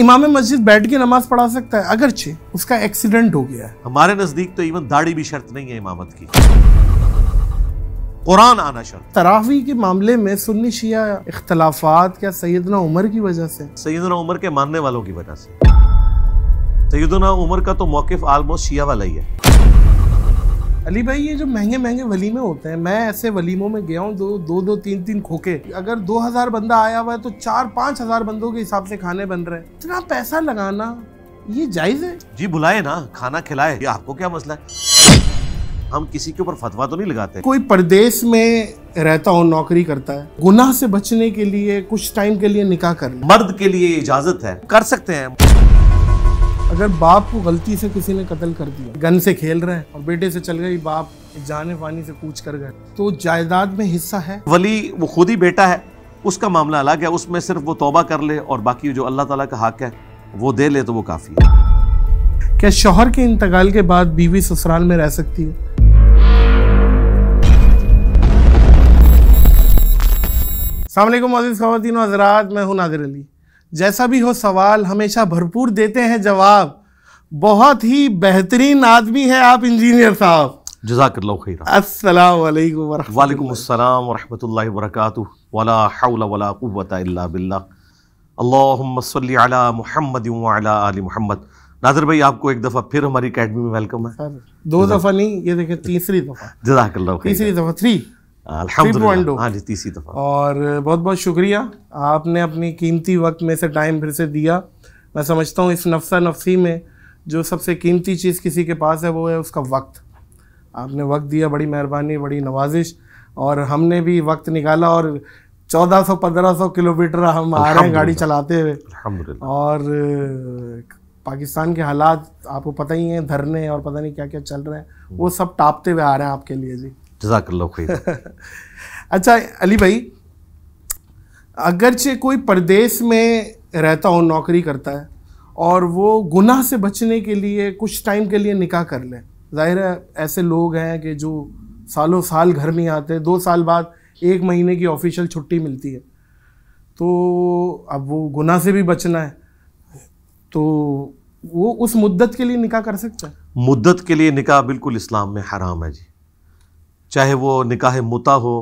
इमाम मस्जिद बैठ के नमाज पढ़ा सकता है छे उसका एक्सीडेंट हो गया है हमारे नजदीक तो इवन दाढ़ी भी शर्त नहीं है इमामत की कुरान आना शर्त तरावी के मामले में सुन्नी शिया इख्तलाफात क्या सैदना उमर की वजह से सैदना उमर के मानने वालों की वजह से सैदना उमर का तो मौकफ आलमोस्ट शिया वाला ही है अली भाई ये जो महंगे महंगे वलीमे होते हैं मैं ऐसे वलीमों में गया हूँ दो दो दो तीन तीन खोके अगर दो हज़ार बंदा आया हुआ है तो चार पाँच हज़ार बंदों के हिसाब से खाने बन रहे हैं इतना पैसा लगाना ये जायज़ है जी बुलाए ना खाना खिलाए ये आपको क्या मसला है हम किसी के ऊपर फतवा तो नहीं लगाते कोई परदेश में रहता हो नौकरी करता है गुनाह से बचने के लिए कुछ टाइम के लिए निकाह कर मर्द के लिए इजाजत है कर सकते हैं अगर बाप को गलती से किसी ने कत्ल कर दिया गन से खेल रहे हैं और बेटे से चल गई बाप जाने पानी से कूच कर गए तो जायदाद में हिस्सा है वली वो खुद ही बेटा है उसका मामला अलग है उसमें सिर्फ वो तोबा कर ले और बाकी जो अल्लाह ताला का हक है वो दे ले तो वो काफ़ी है क्या शोहर के इंतकाल के बाद बीवी ससुराल में रह सकती है सलामकुम अजीज़ खातिन हजरात मैं हूँ नादिर अली जैसा भी हो सवाल हमेशा भरपूर देते हैं जवाब बहुत ही बेहतरीन आदमी है आप इंजीनियर साहब जजाकल्ला खैर वालेकुम अस्सलाम वरहमतुल्लाहि वला हौला वला कुव्वता इल्ला बिल्लाह भाई आपको एक दफ़ा फिर हमारी अकेडमी में वेलकम है दो दफ़ा नहीं ये देखें तीसरी दफ़ा तीसरी दफ़ा थ्री हाँ, हाँ जी तीसरी दफ़ा और बहुत बहुत शुक्रिया आपने अपनी कीमती वक्त में से टाइम फिर से दिया मैं समझता हूँ इस नफसा नफसी में जो सबसे कीमती चीज़ किसी के पास है वो है उसका वक्त आपने वक्त दिया बड़ी मेहरबानी बड़ी नवाजिश और हमने भी वक्त निकाला और 1400-1500 किलोमीटर हम आ रहे हैं गाड़ी चलाते हुए और पाकिस्तान के हालात आपको पता ही हैं धरने और पता नहीं क्या क्या चल रहे हैं वो सब टापते हुए आ रहे हैं आपके लिए जी जजाकल्ला खुद अच्छा अली भाई अगरचे कोई परदेश में रहता हो नौकरी करता है और वो गुनाह से बचने के लिए कुछ टाइम के लिए निकाह कर ले जाहिर है ऐसे लोग हैं कि जो सालों साल घर नहीं आते दो साल बाद एक महीने की ऑफिशियल छुट्टी मिलती है तो अब वो गुनाह से भी बचना है तो वो उस मुद्दत के लिए निकाह कर सकता है मुद्दत के लिए निकाह बिल्कुल इस्लाम में हराम है जी चाहे वो निकाह मुता हो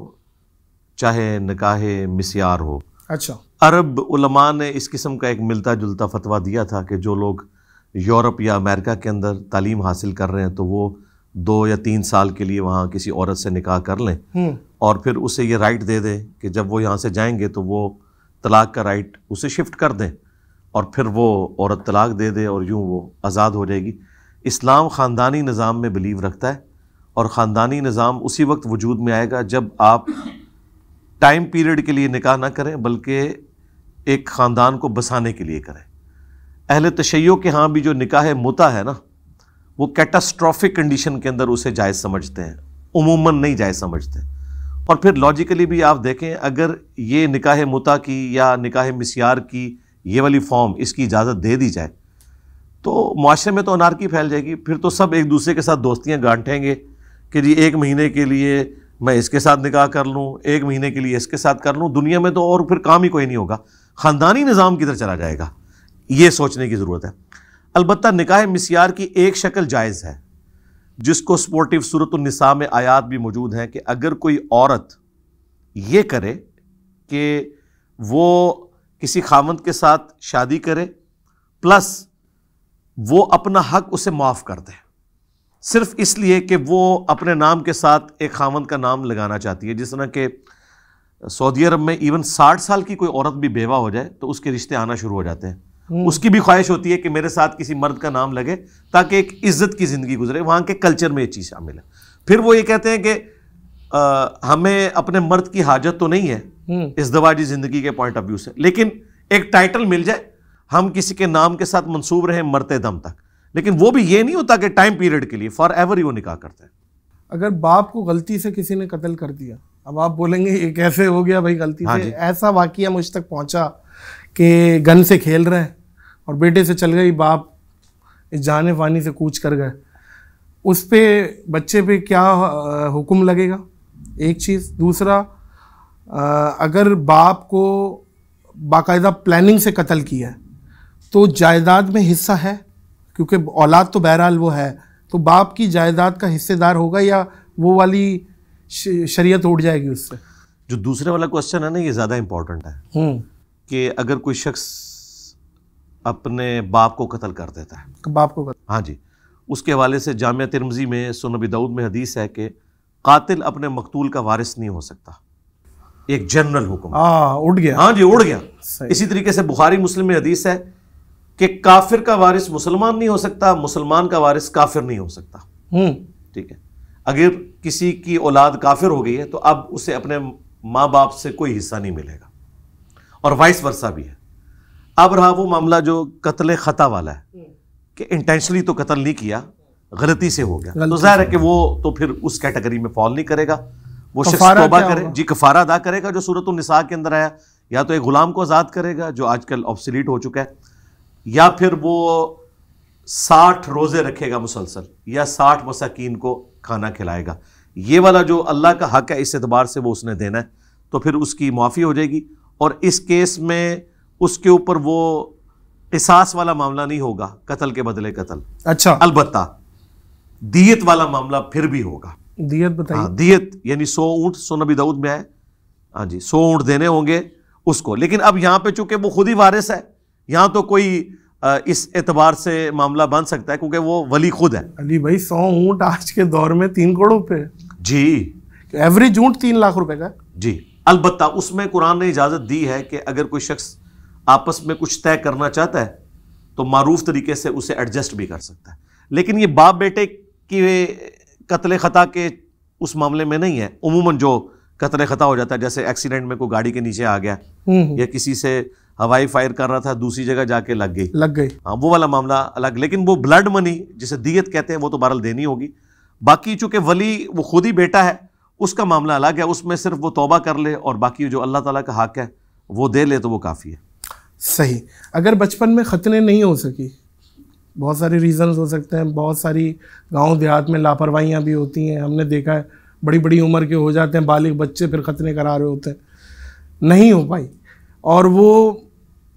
चाहे निकाह मिसयार हो अच्छा अरब उलमा ने इस किस्म का एक मिलता जुलता फतवा दिया था कि जो लोग यूरोप या अमेरिका के अंदर तालीम हासिल कर रहे हैं तो वो दो या तीन साल के लिए वहाँ किसी औरत से निकाह कर लें हम्म। और फिर उसे ये राइट दे दें कि जब वो यहाँ से जाएंगे तो वो तलाक का राइट उसे शिफ्ट कर दें और फिर वो औरत तलाक दे दे और यूँ वो आज़ाद हो जाएगी इस्लाम ख़ानदानी निज़ाम में बिलीव रखता है और ख़ानदानी निज़ाम उसी वक्त वजूद में आएगा जब आप टाइम पीरियड के लिए निकाह ना करें बल्कि एक ख़ानदान को बसाने के लिए करें अहल तशैयों के यहाँ भी जो निकाह मुता है ना वो कैटास्ट्रॉफिक कंडीशन के अंदर उसे जायज़ समझते हैं उमूमन नहीं जायज़ समझते और फिर लॉजिकली भी आप देखें अगर ये निकाह मुता की या निकाह मिसियार की ये वाली फॉर्म इसकी इजाज़त दे दी जाए तो माशरे में तो अनारकी फैल जाएगी फिर तो सब एक दूसरे के साथ दोस्तियाँ गांठेंगे कि जी एक महीने के लिए मैं इसके साथ निकाह कर लूँ एक महीने के लिए इसके साथ कर लूँ दुनिया में तो और फिर काम ही कोई नहीं होगा ख़ानदानी निज़ाम किधर चला जाएगा ये सोचने की ज़रूरत है अलबत् निकाह मिसार की एक शक्ल जायज़ है जिसको स्पोर्टिव सूरत निसा में आयात भी मौजूद हैं कि अगर कोई औरत ये करे कि वो किसी खामंद के साथ शादी करे प्लस वो अपना हक उसे माफ़ कर दे सिर्फ इसलिए कि वो अपने नाम के साथ एक खामन का नाम लगाना चाहती है जिस तरह के सऊदी अरब में इवन साठ साल की कोई औरत भी बेवा हो जाए तो उसके रिश्ते आना शुरू हो जाते हैं हम्म। उसकी भी ख्वाहिश होती है कि मेरे साथ किसी मर्द का नाम लगे ताकि एक इज्जत की ज़िंदगी गुजरे वहाँ के कल्चर में ये चीज़ शामिल है फिर वो ये कहते हैं कि आ, हमें अपने मर्द की हाजत तो नहीं है हम्म। इस दवाजी ज़िंदगी के पॉइंट ऑफ व्यू से लेकिन एक टाइटल मिल जाए हम किसी के नाम के साथ मंसूब रहे मरते दम तक लेकिन वो भी ये नहीं होता कि टाइम पीरियड के लिए फॉर एवर ही वो निकाह करते हैं अगर बाप को गलती से किसी ने कत्ल कर दिया अब आप बोलेंगे ये कैसे हो गया भाई गलती हाँ से ऐसा वाक्य मुझ तक पहुंचा कि गन से खेल रहे हैं और बेटे से चल गई बाप इस जाने फानी से कूच कर गए उस पर बच्चे पे क्या हुक्म लगेगा एक चीज़ दूसरा अगर बाप को बाकायदा प्लानिंग से कत्ल किया है तो जायदाद में हिस्सा है क्योंकि औलाद तो बहरहाल वो है तो बाप की जायदाद का हिस्सेदार होगा या वो वाली शरीयत उठ जाएगी उससे जो दूसरे वाला क्वेश्चन है ना ये ज़्यादा इम्पोर्टेंट है हम्म। कि अगर कोई शख्स अपने बाप को कत्ल कर देता है बाप को कत्ल हाँ जी उसके हवाले से जाम तिरमजी में सोनबी दाऊद में हदीस है कि कातिल अपने मकतूल का वारिस नहीं हो सकता एक जनरल हुक्म हाँ, उड़ गया हाँ जी उड़ गया इसी तरीके से बुखारी मुस्लिम में हदीस है कि काफिर का वारिस मुसलमान नहीं हो सकता मुसलमान का वारिस काफिर नहीं हो सकता हम्म। ठीक है अगर किसी की औलाद काफिर हो गई है तो अब उसे अपने माँ बाप से कोई हिस्सा नहीं मिलेगा और वाइस वर्षा भी है अब रहा वो मामला जो कत्ल ख़ता वाला है हम्म। कि इंटेंशनली तो कत्ल नहीं किया गलती से हो गया तो जाहिर है कि वो तो फिर उस कैटेगरी में फॉल नहीं करेगा वो शख्स तोबा करे जी कफारा अदा करेगा जो सूरत निसा के अंदर आया या तो एक गुलाम को आज़ाद करेगा जो आजकल ऑब्सलीट हो चुका है या फिर वो साठ रोज़े रखेगा मुसलसल या साठ मसाकिन को खाना खिलाएगा ये वाला जो अल्लाह का हक है इस एतबार से वो उसने देना है तो फिर उसकी माफ़ी हो जाएगी और इस केस में उसके ऊपर वो एहसास वाला मामला नहीं होगा कत्ल के बदले कत्ल अच्छा अलबत् दियत वाला मामला फिर भी होगा दियत बताइए हाँ दियत यानी सौ ऊँट सो नबी दाऊद में है हाँ जी सौ ऊँट देने होंगे उसको लेकिन अब यहाँ पे चूंकि वो खुद ही वारिस है यहाँ तो कोई इस एतबार से मामला बन सकता है क्योंकि वो वली खुद है अली भाई सौ ऊँट आज के दौर में तीन करोड़ पे जी एवरेज ऊँट तीन लाख रुपए का जी अलबत् उसमें कुरान ने इजाज़त दी है कि अगर कोई शख्स आपस में कुछ तय करना चाहता है तो मरूफ तरीके से उसे एडजस्ट भी कर सकता है लेकिन ये बाप बेटे की कत्ल ख़ता के उस मामले में नहीं है उमूमन जो कतरे ख़ता हो जाता है जैसे एक्सीडेंट में कोई गाड़ी के नीचे आ गया हम्म, हम्म। या किसी से हवाई फायर कर रहा था दूसरी जगह जाके लग गई लग गई हाँ वो वाला मामला अलग लेकिन वो ब्लड मनी जिसे दियत कहते हैं वो तो बहरल देनी होगी बाकी चूंकि वली वो खुद ही बेटा है उसका मामला अलग है उसमें सिर्फ वो तोबा कर ले और बाकी जो अल्लाह ताला का हक है वो दे ले तो वो काफ़ी है सही अगर बचपन में ख़तने नहीं हो सकी बहुत सारे रीज़न्स हो सकते हैं बहुत सारी गांव देहात में लापरवाहियाँ भी होती हैं हमने देखा है बड़ी बड़ी उम्र के हो जाते हैं बालिक बच्चे फिर ख़तने करा रहे होते हैं नहीं हो पाई और वो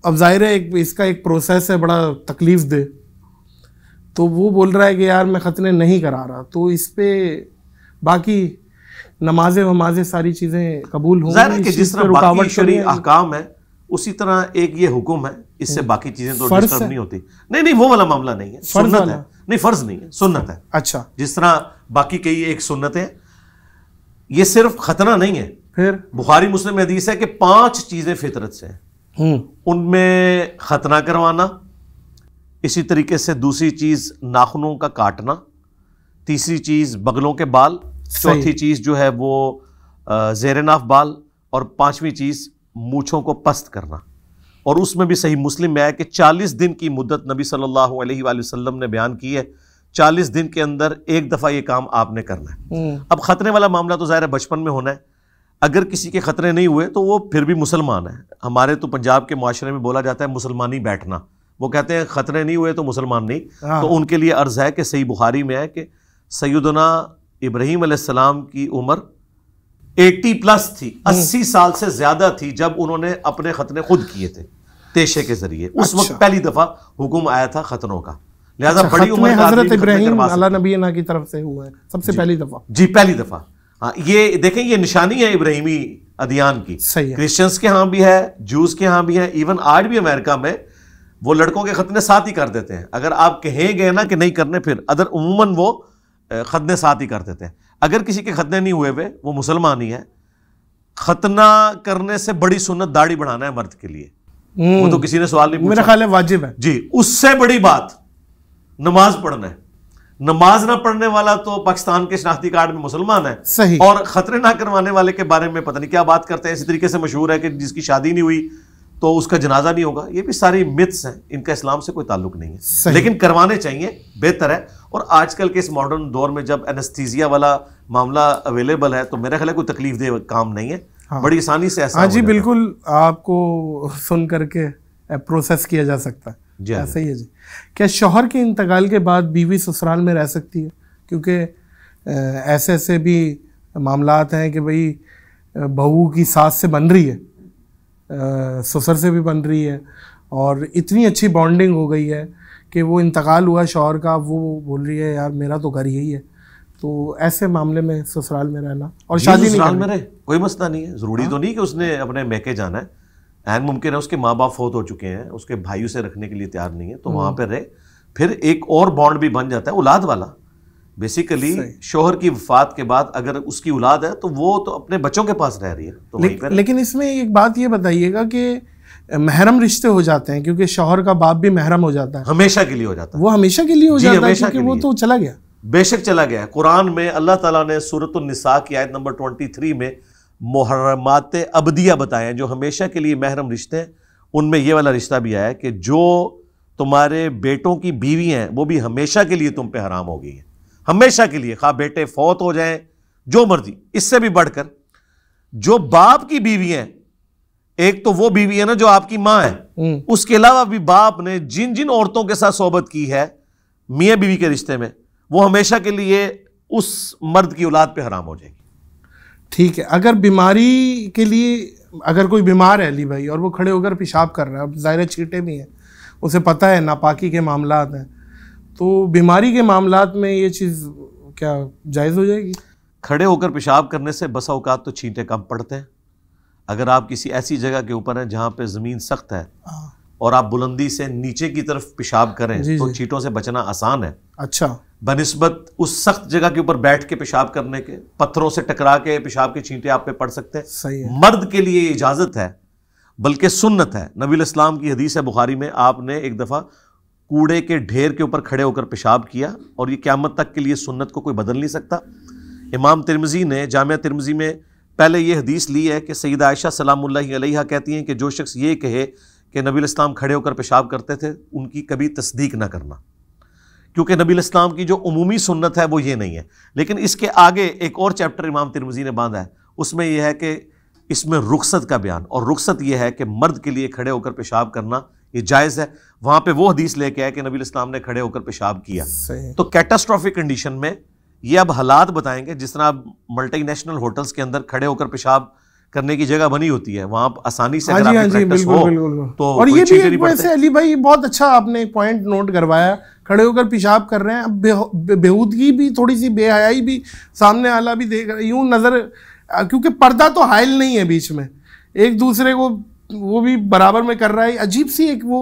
अब जाहिर है एक इसका एक प्रोसेस है बड़ा तकलीफ़ दे तो वो बोल रहा है कि यार मैं ख़तने नहीं करा रहा तो इस पर बाकी नमाजें वमाजें सारी चीज़ें कबूल हो कि जिस तरह रुकावट शरी अहकाम है उसी तरह एक ये हुक्म है इससे हम्म। बाकी चीज़ें तो डिस्टर्ब नहीं होती नहीं नहीं वो वाला मामला नहीं है सुन्नत है नहीं फ़र्ज नहीं है सुन्नत है अच्छा जिस तरह बाकी कई एक सुन्नत है ये सिर्फ खतना नहीं है फिर बुखारी मुस्लिम हदीस है कि पांच चीज़ें फितरत से हैं हम्म। उनमें खतना करवाना इसी तरीके से दूसरी चीज़ नाखूनों का काटना तीसरी चीज़ बगलों के बाल चौथी चीज़ जो है वो जेर नाफ बाल और पांचवी चीज़ मूछों को पस्त करना और उसमें भी सही मुस्लिम में आया कि 40 दिन की मुद्दत नबी सल्लल्लाहु अलैहि वसल्लम ने बयान की है 40 दिन के अंदर एक दफ़ा ये काम आपने करना है हम्म। अब खतने वाला मामला तो ज़ाहिर बचपन में होना है अगर किसी के ख़तरे नहीं हुए तो वो फिर भी मुसलमान है हमारे तो पंजाब के माशरे में बोला जाता है मुसलमानी बैठना वो कहते हैं ख़तरे नहीं हुए तो मुसलमान नहीं हाँ। तो उनके लिए अर्ज़ है कि सही बुखारी में है कि सैदना इब्राहिम आसमाम की उम्र 80 प्लस थी 80 हम्म। साल से ज़्यादा थी जब उन्होंने अपने ख़तने खुद किए थे तेशे के ज़रिए उस अच्छा। वक्त पहली दफ़ा हुक्म आया था ख़तनों का लिहाजा अच्छा, बड़ी उम्र हज़रत इब्राहिम की तरफ से हुआ है सबसे पहली दफ़ा जी पहली दफ़ा हाँ, ये देखें ये निशानी है इब्राहिमी अधियान की सही क्रिश्चियंस के यहाँ भी है जूस के यहाँ भी है इवन आज भी अमेरिका में वो लड़कों के खतने साथ ही कर देते हैं अगर आप कहें गए ना कि नहीं करने फिर अदर उमूमन वो खतने साथ ही कर देते हैं अगर किसी के खतने नहीं हुए हुए वो मुसलमान ही है खतना करने से बड़ी सुन्नत दाढ़ी बढ़ाना है मर्द के लिए हम्म। वो तो किसी ने सवाल नहीं पूछा ख्याल है वाजिब है जी उससे बड़ी बात नमाज पढ़ना है नमाज ना पढ़ने वाला तो पाकिस्तान के शनाख्ती कार्ड में मुसलमान है सही और खतरे ना करवाने वाले के बारे में पता नहीं क्या बात करते हैं इसी तरीके से मशहूर है कि जिसकी शादी नहीं हुई तो उसका जनाजा नहीं होगा ये भी सारी मिथ्स हैं इनका इस्लाम से कोई ताल्लुक नहीं है लेकिन करवाने चाहिए बेहतर है और आजकल के इस मॉडर्न दौर में जब एनेस्थीजिया वाला मामला अवेलेबल है तो मेरा ख्याल कोई तकलीफ दे काम नहीं है हाँ। बड़ी आसानी से ऐसा हाँ जी बिल्कुल आपको सुन करके प्रोसेस किया जा सकता है जी ऐसा ही है जी क्या शोहर के इंतकाल के बाद बीवी ससुराल में रह सकती है क्योंकि ऐसे ऐसे भी मामलात हैं कि भाई बहू की सास से बन रही है ससुर से भी बन रही है और इतनी अच्छी बॉन्डिंग हो गई है कि वो इंतकाल हुआ शोहर का वो बोल रही है यार मेरा तो घर यही है तो ऐसे मामले में ससुराल में रहना और शादी में रहे कोई मसला नहीं है ज़रूरी हाँ। तो नहीं कि उसने अपने महके जाना है एंड मुमकिन है उसके माँ बाप फोत हो चुके हैं उसके भाई उसे रखने के लिए तैयार नहीं है तो हम्म। वहाँ पर रहे फिर एक और बॉन्ड भी बन जाता है औलाद वाला बेसिकली शोहर की वफात के बाद अगर उसकी औलाद है तो वो तो अपने बच्चों के पास रह रही है तो ले, लेकिन इसमें एक बात ये बताइएगा कि महरम रिश्ते हो जाते हैं क्योंकि शोहर का बाप भी महरम हो जाता है हमेशा के लिए हो जाता है वो हमेशा के लिए हो जाता है क्योंकि वो तो चला गया बेशक चला गया कुरान में अल्लाह तला ने सूरत की आयत नंबर ट्वेंटी में मुहरमात अबदिया बताए हैं जो हमेशा के लिए महरम रिश्ते हैं उनमें यह वाला रिश्ता भी आया कि जो तुम्हारे बेटों की बीवी हैं वो भी हमेशा के लिए तुम पे हराम हो गई हैं हमेशा के लिए खा बेटे फौत हो जाएं जो मर्जी इससे भी बढ़कर जो बाप की बीवी हैं एक तो वो बीवी है ना जो आपकी माँ है हम्म। उसके अलावा भी बाप ने जिन जिन औरतों के साथ सोबत की है मियाँ बीवी के रिश्ते में वो हमेशा के लिए उस मर्द की औलाद पे हराम हो जाएगी ठीक है अगर बीमारी के लिए अगर कोई बीमार है अली भाई और वो खड़े होकर पेशाब कर रहा है अब ज़ाहिर छीटे भी हैं उसे पता है नापाकी के मामला हैं तो बीमारी के मामला में ये चीज़ क्या जायज़ हो जाएगी खड़े होकर पेशाब करने से बसा अवकात तो छींटे कम पड़ते हैं अगर आप किसी ऐसी जगह के ऊपर हैं जहाँ पे ज़मीन सख्त है हाँ। और आप बुलंदी से नीचे की तरफ पेशाब करें जी, तो जी. चीटों से बचना आसान है अच्छा बनस्बत उस सख्त जगह के ऊपर बैठ के पेशाब करने के पत्थरों से टकरा के पेशाब के चींटे आप पे पड़ सकते हैं सही है। मर्द के लिए इजाजत है बल्कि सुन्नत है नबील इस्लाम की हदीस है बुखारी में आपने एक दफ़ा कूड़े के ढेर के ऊपर खड़े होकर पेशाब किया और ये क्यामत तक के लिए सुन्नत को कोई बदल नहीं सकता इमाम तिरमजी ने जाम तिरमजी में पहले ये हदीस ली है कि सईद आयशा सलाम कहती हैं कि जो शख्स ये कहे कि नबी इस्लाम खड़े होकर पेशाब करते थे उनकी कभी तस्दीक ना करना क्योंकि नबी इस्लाम की जो अमूमी सुन्नत है वो ये नहीं है लेकिन इसके आगे एक और चैप्टर इमाम तिरमजी ने बांधा है उसमें यह है कि इसमें रुखसत का बयान और रुखसत यह है कि मर्द के लिए खड़े होकर पेशाब करना ये जायज़ है वहाँ पे वो हदीस लेके आए कि नबी इस्लाम ने खड़े होकर पेशाब किया तो कैटास्ट्रॉफिक कंडीशन में ये अब हालात बताएंगे जिस तरह आप मल्टी नेशनल होटल्स के अंदर खड़े होकर पेशाब करने की जगह बनी होती है वहाँ आसानी से हाँ जी, हाँ बिल्कुल, हो तो और ये भी एक वैसे अली भाई बहुत अच्छा आपने पॉइंट नोट करवाया खड़े होकर पेशाब कर रहे हैं अब बेहूदगी भी थोड़ी सी बेहयाई भी सामने वाला भी देख यूं नज़र क्योंकि पर्दा तो हायल नहीं है बीच में एक दूसरे को वो भी बराबर में कर रहा है अजीब सी एक वो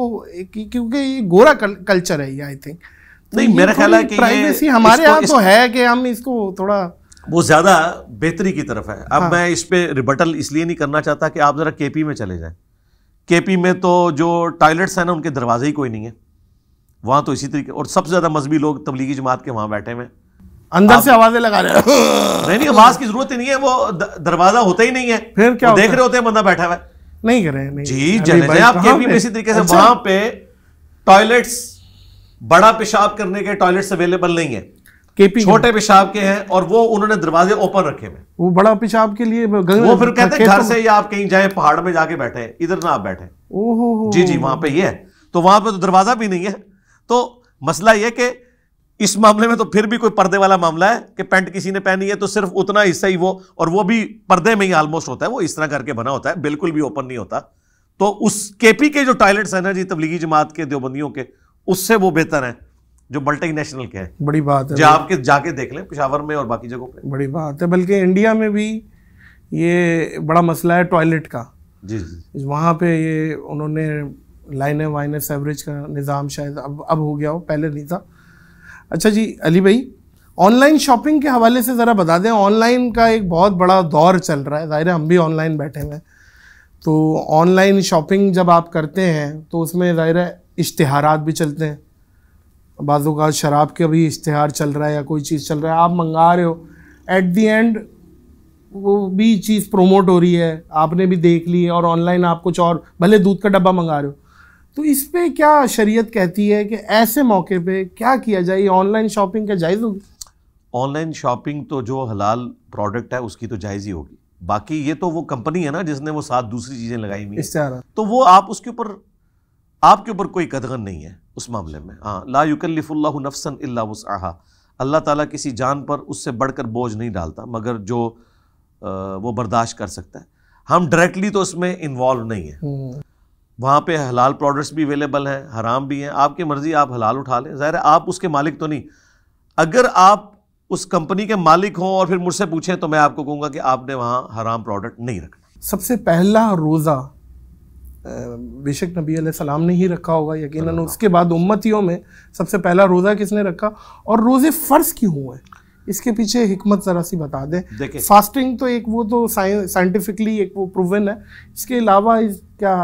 क्योंकि ये गोरा कल्चर है ये आई थिंक तो नहीं मेरा ख्याल है कि हमारे यहाँ तो है कि हम इसको थोड़ा वो ज़्यादा बेहतरी की तरफ है अब हाँ। मैं इस पर रिबटल इसलिए नहीं करना चाहता कि आप ज़रा केपी में चले जाएं केपी में तो जो टॉयलेट्स हैं ना उनके दरवाजे ही कोई नहीं है वहां तो इसी तरीके और सबसे ज़्यादा मजहबी लोग तबलीगी जमात के वहां बैठे हुए अंदर से आवाज़ें लगा रहे हैं नहीं नहीं आवाज़ की ज़रूरत ही नहीं है वो दरवाज़ा होता ही नहीं है फिर क्या देख रहे होते हैं बंदा बैठा हुआ नहीं कर रहे जी चले आप केपी में इसी तरीके से अच्छा। वहां पे टॉयलेट्स बड़ा पेशाब करने के टॉयलेट्स अवेलेबल नहीं है केपी छोटे पेशाब के हैं और वो उन्होंने दरवाजे ओपन रखे हुए वो बड़ा पेशाब के लिए वो फिर कहते हैं घर तो- से या आप कहीं जाए पहाड़ में जाके बैठे इधर ना आप बैठे ओहो जी जी वहां पे ये है तो वहां पे तो दरवाजा भी नहीं है तो मसला यह कि इस मामले में तो फिर भी कोई पर्दे वाला मामला है कि पैंट किसी ने पहनी है तो सिर्फ उतना हिस्सा ही वो और वो भी पर्दे में ही ऑलमोस्ट होता है वो इस तरह करके बना होता है बिल्कुल भी ओपन नहीं होता तो उस केपी के जो टॉयलेट्स हैं ना जी तबलीगी जमात के देवबंदियों के उससे वो बेहतर हैं जो मल्टी नेशनल के हैं बड़ी बात है जो आपके जाके देख लें पिशावर में और बाकी जगहों पे बड़ी बात है बल्कि इंडिया में भी ये बड़ा मसला है टॉयलेट का जी जी वहाँ पे ये उन्होंने लाइने वाइने सेवरेज का निज़ाम शायद अब अब हो गया हो पहले नहीं था अच्छा जी अली भाई ऑनलाइन शॉपिंग के हवाले से ज़रा बता दें ऑनलाइन का एक बहुत बड़ा दौर चल रहा है ज़ाहिर है हम भी ऑनलाइन बैठे हुए हैं तो ऑनलाइन शॉपिंग जब आप करते हैं तो उसमें ज़ाहिर है इश्तहार भी चलते हैं का शराब का भी इश्तहार चल रहा है या कोई चीज़ चल रहा है आप मंगा रहे हो एट दी एंड वो भी चीज़ प्रोमोट हो रही है आपने भी देख ली है और ऑनलाइन आप कुछ और भले दूध का डब्बा मंगा रहे हो तो इस पर क्या शरीयत कहती है कि ऐसे मौके पे क्या किया जाए ऑनलाइन शॉपिंग का जायज़ होगी ऑनलाइन शॉपिंग तो जो हलाल प्रोडक्ट है उसकी तो जायज़ ही होगी बाकी ये तो वो कंपनी है ना जिसने वो साथ दूसरी चीज़ें लगाई हुई तो वो आप उसके ऊपर आपके ऊपर कोई कदगन नहीं है उस मामले में हाँ ला युकल्लिफ़ुल्ला नफसन अल्ला अल्लाह ताला किसी जान पर उससे बढ़कर बोझ नहीं डालता मगर जो आ, वो बर्दाश्त कर सकता है हम डायरेक्टली तो उसमें इन्वॉल्व नहीं है हम्म। वहाँ पे हलाल प्रोडक्ट्स भी अवेलेबल हैं हराम भी हैं आपकी मर्ज़ी आप हलाल उठा लें ज़ाहिर है आप उसके मालिक तो नहीं अगर आप उस कंपनी के मालिक हों और फिर मुझसे पूछें तो मैं आपको कहूँगा कि आपने वहाँ हराम प्रोडक्ट नहीं रखना सबसे पहला रोज़ा बेशक नबी सलाम ने ही रखा होगा यकीन उसके बाद उम्मतियों में सबसे पहला रोज़ा किसने रखा और रोज़े फ़र्ज़ क्यों हुए इसके पीछे हिकमत ज़रा सी बता दें फास्टिंग तो एक वो तो साइंटिफिकली एक वो प्रूवन है इसके अलावा इस क्या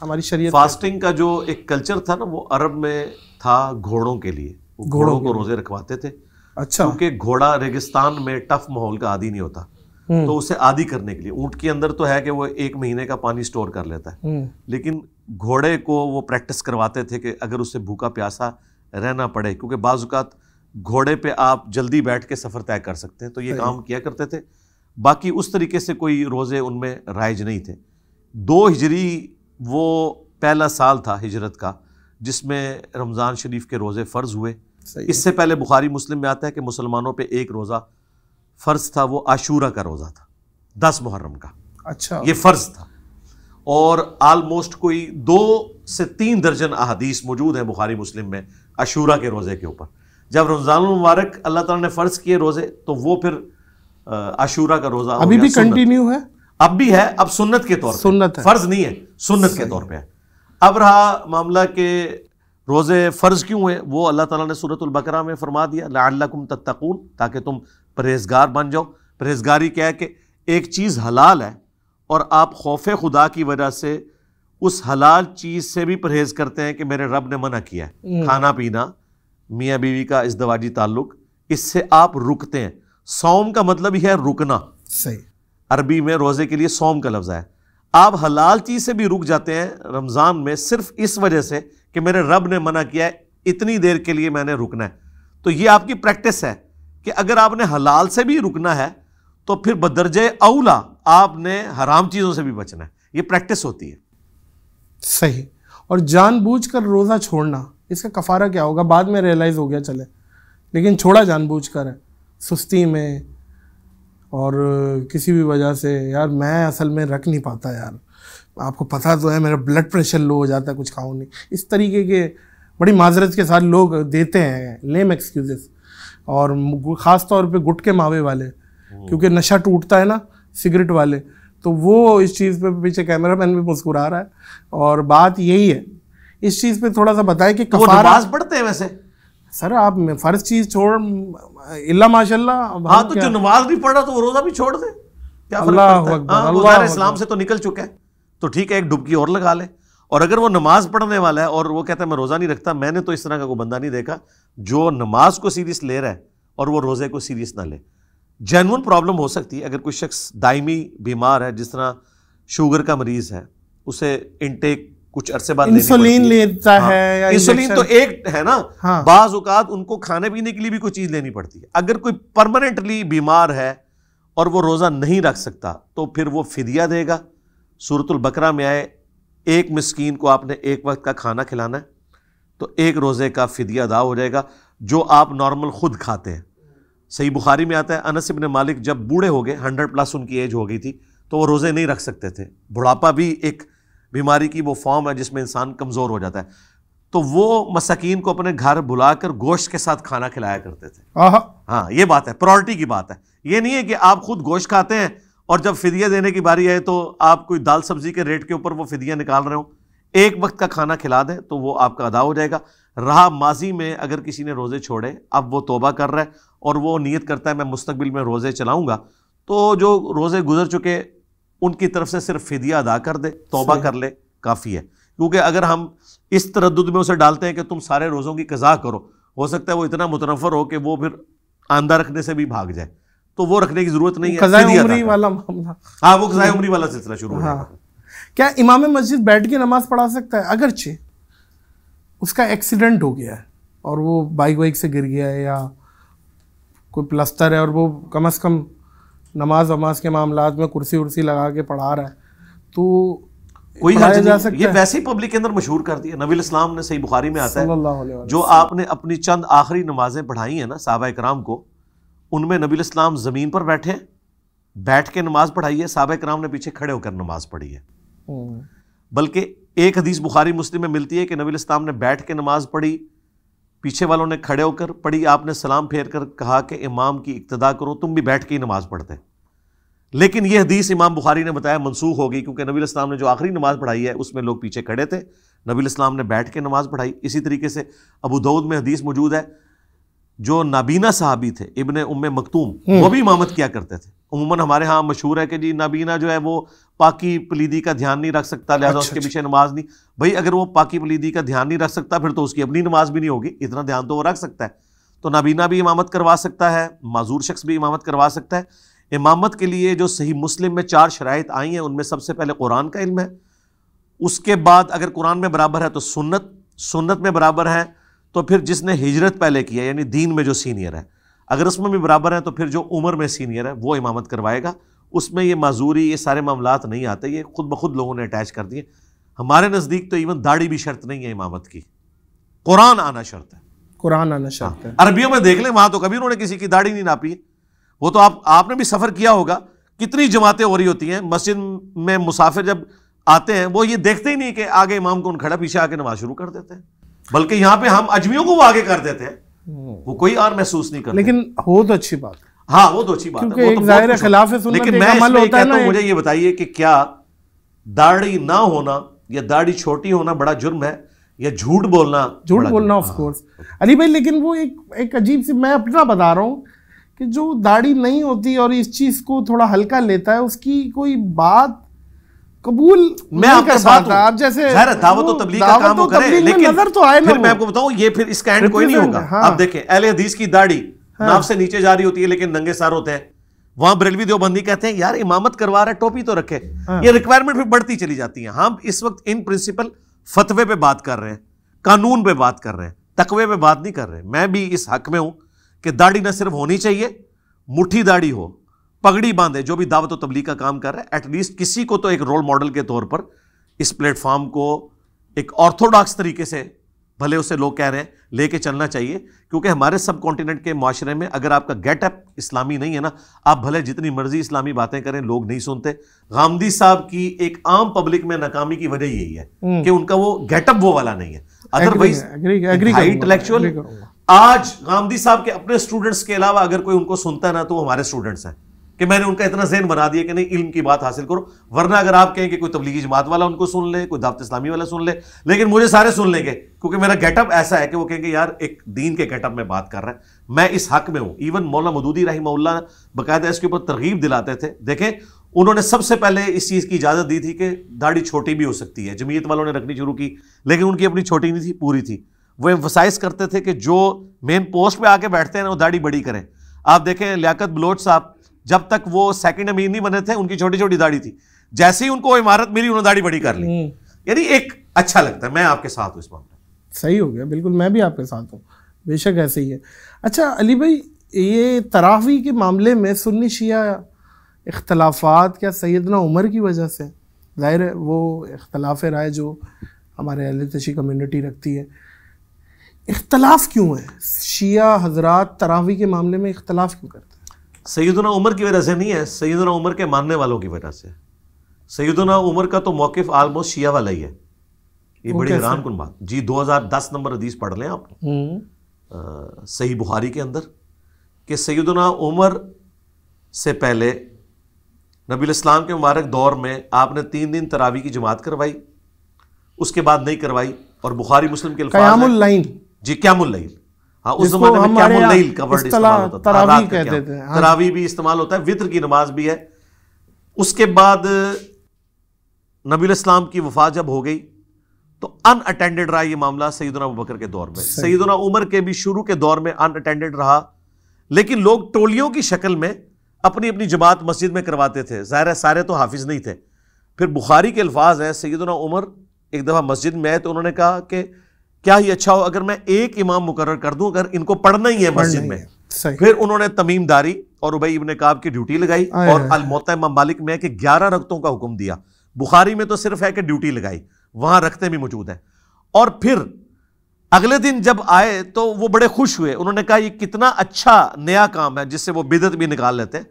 हमारी शरीय फास्टिंग का जो एक कल्चर था ना वो अरब में था घोड़ों के लिए घोड़ों को रोज़े रखवाते थे अच्छा क्योंकि घोड़ा रेगिस्तान में टफ माहौल का आदि नहीं होता हम्म। तो उसे आदि करने के लिए ऊँट के अंदर तो है कि वो एक महीने का पानी स्टोर कर लेता है हम्म। लेकिन घोड़े को वो प्रैक्टिस करवाते थे कि अगर उसे भूखा प्यासा रहना पड़े क्योंकि बाजुकात घोड़े पे आप जल्दी बैठ के सफ़र तय कर सकते हैं तो ये काम किया करते थे बाकी उस तरीके से कोई रोज़े उनमें राइज नहीं थे दो हिजरी वो पहला साल था हिजरत का जिसमें रमज़ान शरीफ के रोज़े फ़र्ज़ हुए इससे पहले बुखारी मुस्लिम में आता है कि मुसलमानों पर एक रोज़ा फ़र्ज था वो आशूरा का रोज़ा था दस मुहर्रम का अच्छा ये फ़र्ज था और आलमोस्ट कोई दो से तीन दर्जन अहादीस मौजूद हैं बुखारी मुस्लिम में अशूरा के रोज़े के ऊपर जब रमज़ान अल्लाह ताला ने फ़र्ज़ किए रोज़े तो वो फिर अशूरा का रोज़ा अभी भी कंटिन्यू है अब भी है अब सुन्नत के तौर पर सुन्नत फ़र्ज़ नहीं है सुन्नत के तौर पर है अब रहा मामला के रोज़े फ़र्ज़ क्यों है वो अल्लाह ताला ने सूरत बकरा में फरमा दिया लाकुम ताकि तुम परहेजगार बन जाओ परहेजगारी क्या है कि एक चीज़ हलाल है और आप खौफ खुदा की वजह से उस हलाल चीज़ से भी परहेज़ करते हैं कि मेरे रब ने मना किया है हम्म। खाना पीना मियाँ बीवी का दवाजी ताल्लुक इससे आप रुकते हैं सौम का मतलब ही है रुकना सही अरबी में रोज़े के लिए सौम का लफ्ज़ है आप हलाल चीज़ से भी रुक जाते हैं रमज़ान में सिर्फ इस वजह से कि मेरे रब ने मना किया है इतनी देर के लिए मैंने रुकना है तो ये आपकी प्रैक्टिस है कि अगर आपने हलाल से भी रुकना है तो फिर बदरज अवला आपने हराम चीज़ों से भी बचना है ये प्रैक्टिस होती है सही और जानबूझकर रोज़ा छोड़ना इसका कफारा क्या होगा बाद में रियलाइज़ हो गया चले लेकिन छोड़ा जानबूझकर है सुस्ती में और किसी भी वजह से यार मैं असल में रख नहीं पाता यार आपको पता तो है मेरा ब्लड प्रेशर लो हो जाता है कुछ खाओ नहीं इस तरीके के बड़ी माजरत के साथ लोग देते हैं लेम एक्सक्यूजेस और ख़ास तौर पे गुटके मावे वाले क्योंकि नशा टूटता है ना सिगरेट वाले तो वो इस चीज़ पे पीछे कैमरा मैन भी मुस्कुरा रहा है और बात यही है इस चीज़ पे थोड़ा सा बताएं कि कफारा पढ़ते हैं वैसे सर आप फर्ज चीज़ छोड़ इल्ला माशाल्लाह हाँ तो जो नमाज भी पढ़ रहा तो वो रोज़ा भी छोड़ दे क्या अल्लाह हाँ, इस्लाम से तो निकल चुके हैं तो ठीक है एक डुबकी और लगा ले और अगर वो नमाज पढ़ने वाला है और वो कहता है मैं रोज़ा नहीं रखता मैंने तो इस तरह का कोई बंदा नहीं देखा जो नमाज को सीरियस ले रहा है और वो रोज़े को सीरियस ना ले जेनवन प्रॉब्लम हो सकती है अगर कोई शख्स दायमी बीमार है जिस तरह शुगर का मरीज़ है उसे इनटेक कुछ अरसे बाद इंसुलिन लेता हाँ, है इंसुलिन तो एक है ना हाँ। बाज अवत उनको खाने पीने के लिए भी कोई चीज़ लेनी पड़ती है अगर कोई परमानेंटली बीमार है और वो रोज़ा नहीं रख सकता तो फिर वो फिदिया देगा सूरतुल बकरा में आए एक मस्किन को आपने एक वक्त का खाना खिलाना है तो एक रोज़े का फिदिया अदा हो जाएगा जो आप नॉर्मल ख़ुद खाते हैं सही बुखारी में आता है अनस इबन मालिक जब बूढ़े हो गए हंड्रेड प्लस उनकी एज हो गई थी तो वो रोज़े नहीं रख सकते थे बुढ़ापा भी एक बीमारी की वो फॉर्म है जिसमें इंसान कमज़ोर हो जाता है तो वो मसाकिन को अपने घर बुलाकर गोश्त के साथ खाना खिलाया करते थे हाँ ये बात है प्रायोरिटी की बात है ये नहीं है कि आप खुद गोश्त खाते हैं और जब फिदिया देने की बारी आए तो आप कोई दाल सब्जी के रेट के ऊपर वो फिदिया निकाल रहे हो एक वक्त का खाना खिला दें तो वो आपका अदा हो जाएगा रहा माजी में अगर किसी ने रोज़े छोड़े अब वो तोबा कर रहा है और वो नीयत करता है मैं मुस्तबिल में रोज़े चलाऊँगा तो जो रोज़े गुजर चुके उनकी तरफ से सिर्फ फिदिया अदा कर दे तोबा कर ले काफ़ी है क्योंकि अगर हम इस तरद में उसे डालते हैं कि तुम सारे रोज़ों की कज़ा करो हो सकता है वो इतना मुतनफ़र हो कि वो फिर आंदा रखने से भी भाग जाए तो वो रखने की जरूरत नहीं है उम्री उम्री वाला मामला हाँ वो खजाय उम्री वाला सिलसिला शुरू हाँ क्या इमाम मस्जिद बैठ के नमाज पढ़ा सकता है अगर छे उसका एक्सीडेंट हो गया है और वो बाइक वाइक से गिर गया है या कोई प्लस्तर है और वो कम अज़ कम नमाज वमाज के मामला में कुर्सी वर्सी लगा के पढ़ा रहा है तो कोई हर्ज जा सकता ये वैसे ही पब्लिक के अंदर मशहूर कर दिया नबी इस्लाम ने सही बुखारी में आता है जो आपने अपनी चंद आखिरी नमाजें पढ़ाई है ना साहबा इक्राम को उनमें नबी इस्लाम ज़मीन पर बैठे बैठ के नमाज पढ़ाई है सबक राम ने पीछे खड़े होकर नमाज पढ़ी है हम्म। बल्कि एक हदीस बुखारी मुस्लिम में मिलती है कि नबी इस्लाम ने बैठ के नमाज पढ़ी पीछे वालों ने खड़े होकर पढ़ी आपने सलाम फेर कर कहा कि इमाम की इक्तदा करो तुम भी बैठ के ही नमाज पढ़ते लेकिन यह हदीस इमाम बुखारी ने बताया मनसूख हो गई क्योंकि नबी इस्लाम ने जो आखिरी नमाज पढ़ाई है उसमें लोग पीछे खड़े थे नबी इस्लाम ने बैठ के नमाज पढ़ाई इसी तरीके से अबू दौद में हदीस मौजूद है जो नाबीना साहबी थे इबन उम मखतूम हम्म। वो भी इमामत किया करते थे उमूमन हमारे यहाँ मशहूर है कि जी नाबीना जो है वो पाकि पलीदी का ध्यान नहीं रख सकता लिहाजा अच्छा, उसके अच्छा। पीछे नमाज नहीं भाई अगर वो पाकि पलीदी का ध्यान नहीं रख सकता फिर तो उसकी अपनी नमाज भी नहीं होगी इतना ध्यान तो वो रख सकता है तो नाबीना भी इमामत करवा सकता है माजूर शख्स भी इमामत करवा सकता है इमामत के लिए जो सही मुस्लिम में चार शराइ आई हैं उनमें सबसे पहले कुरान का इल्म है उसके बाद अगर कुरान में बराबर है तो सुन्नत सुन्नत में बराबर है तो फिर जिसने हिजरत पहले किया यानी दीन में जो सीनियर है अगर उसमें भी बराबर है तो फिर जो उम्र में सीनियर है वो इमामत करवाएगा उसमें ये माजूरी ये सारे मामला नहीं आते ये खुद ब खुद लोगों ने अटैच कर दिए हमारे नज़दीक तो इवन दाढ़ी भी शर्त नहीं है इमामत की कुरान आना शर्त है कुरान आना हाँ। शर्त है अरबियों में देख लें वहाँ तो कभी उन्होंने किसी की दाढ़ी नहीं नापी वो तो आप आपने भी सफ़र किया होगा कितनी जमातें हो रही होती हैं मस्जिद में मुसाफिर जब आते हैं वो ये देखते ही नहीं कि आगे इमाम को उन खड़ा पीछे आके नमाज शुरू कर देते हैं बल्कि यहाँ पे हम अजमियों को वो आगे कर देते हैं हम्म। वो कोई और महसूस नहीं करते लेकिन हो तो अच्छी बात हाँ वो तो अच्छी बात है वो तो खिलाफ है लेकिन मैं कहता हूं मुझे ये बताइए कि क्या दाढ़ी ना होना या दाढ़ी छोटी होना बड़ा जुर्म है या झूठ बोलना झूठ बोलना ऑफ कोर्स हाँ। अली भाई लेकिन वो एक एक अजीब सी मैं अपना बता रहा हूँ कि जो दाढ़ी नहीं होती और इस चीज़ को थोड़ा हल्का लेता है उसकी कोई बात कबूल मैं आपके साथ आप जैसे जाहिर दावत तो तबलीग का काम तो करे लेकिन नजर तो आए फिर मैं आपको बताऊं ये फिर इसका एंड कोई नहीं होगा हाँ। आप देखें अहले हदीस की दाढ़ी हाँ। नाव से नीचे जा रही होती है लेकिन नंगे सार होते हैं वहां बरेलवी देवबंदी कहते हैं यार इमामत करवा रहा है टोपी तो रखे हाँ। ये रिक्वायरमेंट फिर बढ़ती चली जाती है हम इस वक्त इन प्रिंसिपल फतवे पे बात कर रहे हैं कानून पे बात कर रहे हैं तकवे पे बात नहीं कर रहे मैं भी इस हक में हूं कि दाढ़ी ना सिर्फ होनी चाहिए मुठ्ठी दाढ़ी हो पगड़ी बांधे जो भी दावत तबलीग का काम कर रहा है एटलीस्ट किसी को तो एक रोल मॉडल के तौर पर इस प्लेटफॉर्म को एक ऑर्थोडॉक्स तरीके से भले उसे लोग कह रहे हैं लेके चलना चाहिए क्योंकि हमारे सब कॉन्टिनेंट के माशरे में अगर आपका गेटअप इस्लामी नहीं है ना आप भले जितनी मर्जी इस्लामी बातें करें लोग नहीं सुनते गांधी साहब की एक आम पब्लिक में नाकामी की वजह यही है हम्म। कि उनका वो गेटअप वो वाला नहीं है अदरवाइज इंटेलेक्चुअल आज गांधी साहब के अपने स्टूडेंट्स के अलावा अगर कोई उनको सुनता है ना तो वो हमारे स्टूडेंट्स हैं कि मैंने उनका इतना जहन बना दिया कि नहीं इल्म की बात हासिल करो वरना अगर आप कहें कि कोई तबलीगी जमात वाला उनको सुन ले कोई दावत इस्लामी वाला सुन ले लेकिन मुझे सारे सुन लेंगे क्योंकि मेरा गेटअप ऐसा है कि वो कहेंगे यार एक दीन के गेटअप में बात कर रहा है मैं इस हक में हूँ इवन मौला मदूदी रही मौल्ला बाकायदा इसके ऊपर तरगीब दिलाते थे देखें उन्होंने सबसे पहले इस चीज़ की इजाज़त दी थी कि दाढ़ी छोटी भी हो सकती है जमीयत वालों ने रखनी शुरू की लेकिन उनकी अपनी छोटी नहीं थी पूरी थी वो एम्फोसाइज करते थे कि जो मेन पोस्ट पर आके बैठते हैं ना वो दाढ़ी बड़ी करें आप देखें लियाकत बलोच साहब जब तक वो सेकंड अमीर नहीं बने थे उनकी छोटी छोटी दाढ़ी थी जैसे ही उनको इमारत मिली उन्होंने दाढ़ी बड़ी कर ली हम्म। यानी एक अच्छा लगता है मैं आपके साथ हूँ इस मामले सही हो गया बिल्कुल मैं भी आपके साथ हूँ बेशक ऐसे ही है अच्छा अली भाई ये तरावी के मामले में सुन्नी शिया इख्तलाफात क्या सैदना उमर की वजह से ज़ाहिर है वो इख्तलाफ राय जो हमारे अहल तशी कम्यूनिटी रखती है इख्तलाफ क्यों है शिया हजरात तरावी के मामले में इख्तलाफ क्यों कर सैदना उमर की वजह से नहीं है सैदना उमर के मानने वालों की वजह से सैदना उमर का तो मौकफ आलमोस्ट शिया वाला ही है ये बड़ी हैरान कन बात जी 2010 नंबर हदीस पढ़ लें आप आ, हम्म। सही बुहारी के अंदर कि सैदना उमर से पहले नबी इस्लाम के मुबारक दौर में आपने तीन दिन तरावी की जमात करवाई उसके बाद नहीं करवाई और बुखारी मुस्लिम के अल्फाज जी क्यामुल हाँ उस जमाने में क्या मुल्लैल का वर्ड इस्तेमाल होता था तरावी हाँ, कहते थे हाँ। तरावी भी इस्तेमाल होता है वित्र की नमाज भी है उसके बाद नबी इस्लाम की वफा जब हो गई तो अन अटेंडेड रहा यह मामला सईदना बकर के दौर में सईदना उमर के भी शुरू के दौर में अन अटेंडेड रहा लेकिन लोग टोलियों की शक्ल में अपनी अपनी जमात मस्जिद में करवाते थे ज़ाहिर है सारे तो हाफिज नहीं थे फिर बुखारी के अल्फाज हैं सैदना उमर एक दफ़ा मस्जिद में आए तो उन्होंने कहा कि क्या ही अच्छा हो अगर मैं एक इमाम मुकर कर दूं अगर इनको पढ़ना ही है मस्जिद में फिर उन्होंने तमीमदारी और उबई इबन काब की ड्यूटी लगाई और अलमोता ममालिक में कि ग्यारह रक्तों का हुक्म दिया बुखारी में तो सिर्फ है कि ड्यूटी लगाई वहां रखते भी मौजूद है और फिर अगले दिन जब आए तो वो बड़े खुश हुए उन्होंने कहा ये कितना अच्छा नया काम है जिससे वो बिदत भी निकाल लेते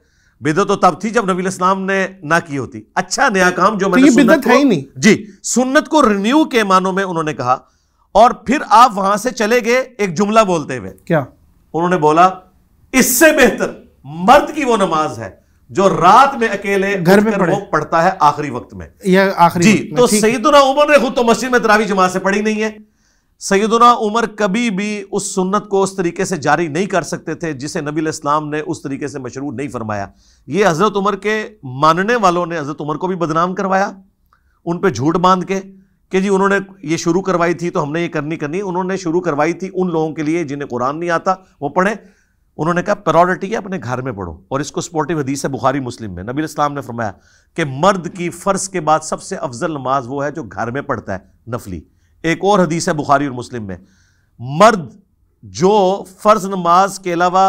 बिदत तो तब थी जब नबी इस्लाम ने ना की होती अच्छा नया काम जो तो मैंने तो को, है ही नहीं जी सुन्नत को रिन्यू के मानों में उन्होंने कहा और फिर आप वहां से चले गए एक जुमला बोलते हुए क्या उन्होंने बोला इससे बेहतर मर्द की वो नमाज है जो रात में अकेले घर में वो पढ़ता है आखिरी वक्त में यह आखिरी जी तो सईदुना उमर ने खुद तो मस्जिद में तरावी जमात से पढ़ी नहीं है सईदुना उमर कभी भी उस सुन्नत को उस तरीके से जारी नहीं कर सकते थे जिसे नबी इस्लाम ने उस तरीके से मशरूर नहीं फरमाया ये हज़रत उमर के मानने वालों ने हज़रत उमर को भी बदनाम करवाया उन पर झूठ बांध के कि जी उन्होंने ये शुरू करवाई थी तो हमने ये करनी करनी उन्होंने शुरू करवाई थी उन लोगों के लिए जिन्हें कुरान नहीं आता वो पढ़ें उन्होंने कहा प्रायोरिटी है अपने घर में पढ़ो और इसको स्पोर्टिव हदीस है बुखारी मुस्लिम में नबी इस्लाम ने फरमाया कि मर्द की फ़र्ज के बाद सबसे अफजल नमाज वो है जो घर में पढ़ता है नफली एक और हदीस है बुखारी और मुस्लिम में मर्द जो फ़र्ज नमाज के अलावा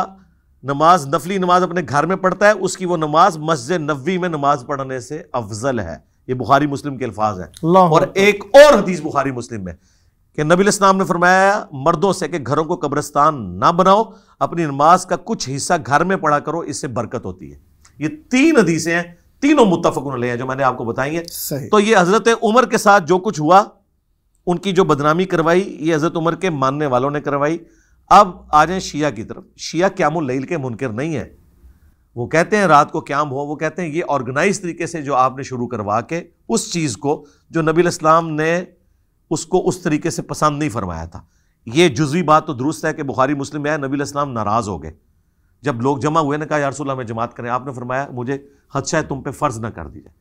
नमाज नफली नमाज अपने घर में पढ़ता है उसकी वो नमाज मस्जिद नबी में नमाज पढ़ने से अफजल है ये बुखारी मुस्लिम के अल्फाज हैं और एक और हदीस बुखारी मुस्लिम में कि नबी इस्लाम ने फरमाया मर्दों से कि घरों को कब्रस्तान ना बनाओ अपनी नमाज का कुछ हिस्सा घर में पढ़ा करो इससे बरकत होती है ये तीन हदीसें हैं तीनों मुतफ़ुन हैं जो मैंने आपको बताई है तो ये हज़रत उमर के साथ जो कुछ हुआ उनकी जो बदनामी करवाई ये हज़रत उमर के मानने वालों ने करवाई अब आ जाए शिया की तरफ शिया क्या मुल के मुनकर नहीं है वो कहते हैं रात को क्याम हो वो कहते हैं ये ऑर्गेनाइज तरीके से जो आपने शुरू करवा के उस चीज़ को जो नबी इस्लाम ने उसको उस तरीके से पसंद नहीं फरमाया था ये जुजवी बात तो दुरुस्त है कि बुखारी मुस्लिम में आया नबी इस्लाम नाराज़ हो गए जब लोग जमा हुए ना कहा यारसोल्ला में जमात करें आपने फरमाया मुझे खदशा है तुम पे फ़र्ज़ ना कर दी जाए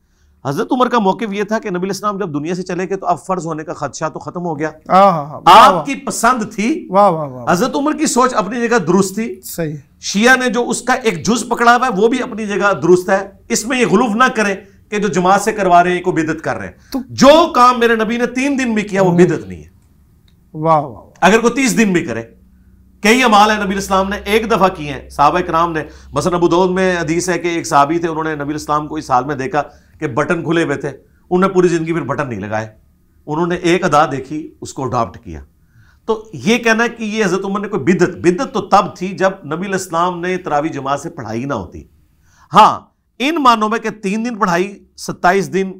हजरत उमर का मौके यह था कि नबी इस्लाम जब दुनिया से चले गए तो अब फर्ज होने का खदशा तो खत्म हो गया हाँ, हाँ, हाँ, आपकी पसंद थी हजरत उम्र की सोच अपनी जगह दुरुस्त थी सही शिया ने जो उसका एक जुज पकड़ा हुआ है वो भी अपनी जगह दुरुस्त है इसमें ये गुलूफ ना करें कि जो जमात से करवा रहे हैं को बिदत कर रहे हैं तो जो काम मेरे नबी ने तीन दिन में किया वो हम्म। बिदत नहीं है वाह वाह अगर कोई तीस दिन भी करे कई अमाल है नबी इस्लाम ने एक दफ़ा किए हैं साहबा कराम ने मसन अबूदौद में हदीस है कि एक साहबी थे उन्होंने नबी इस्लाम को इस हाल में देखा कि बटन खुले हुए थे उन्होंने पूरी ज़िंदगी फिर बटन नहीं लगाए उन्होंने एक अदा देखी उसको अडॉप्ट किया तो ये कहना कि ये हज़रत उमर ने कोई बिदत बिदत तो तब थी जब नबी इस्लाम ने तरावी जमात से पढ़ाई ना होती हाँ इन मानों में कि तीन दिन पढ़ाई सत्ताईस दिन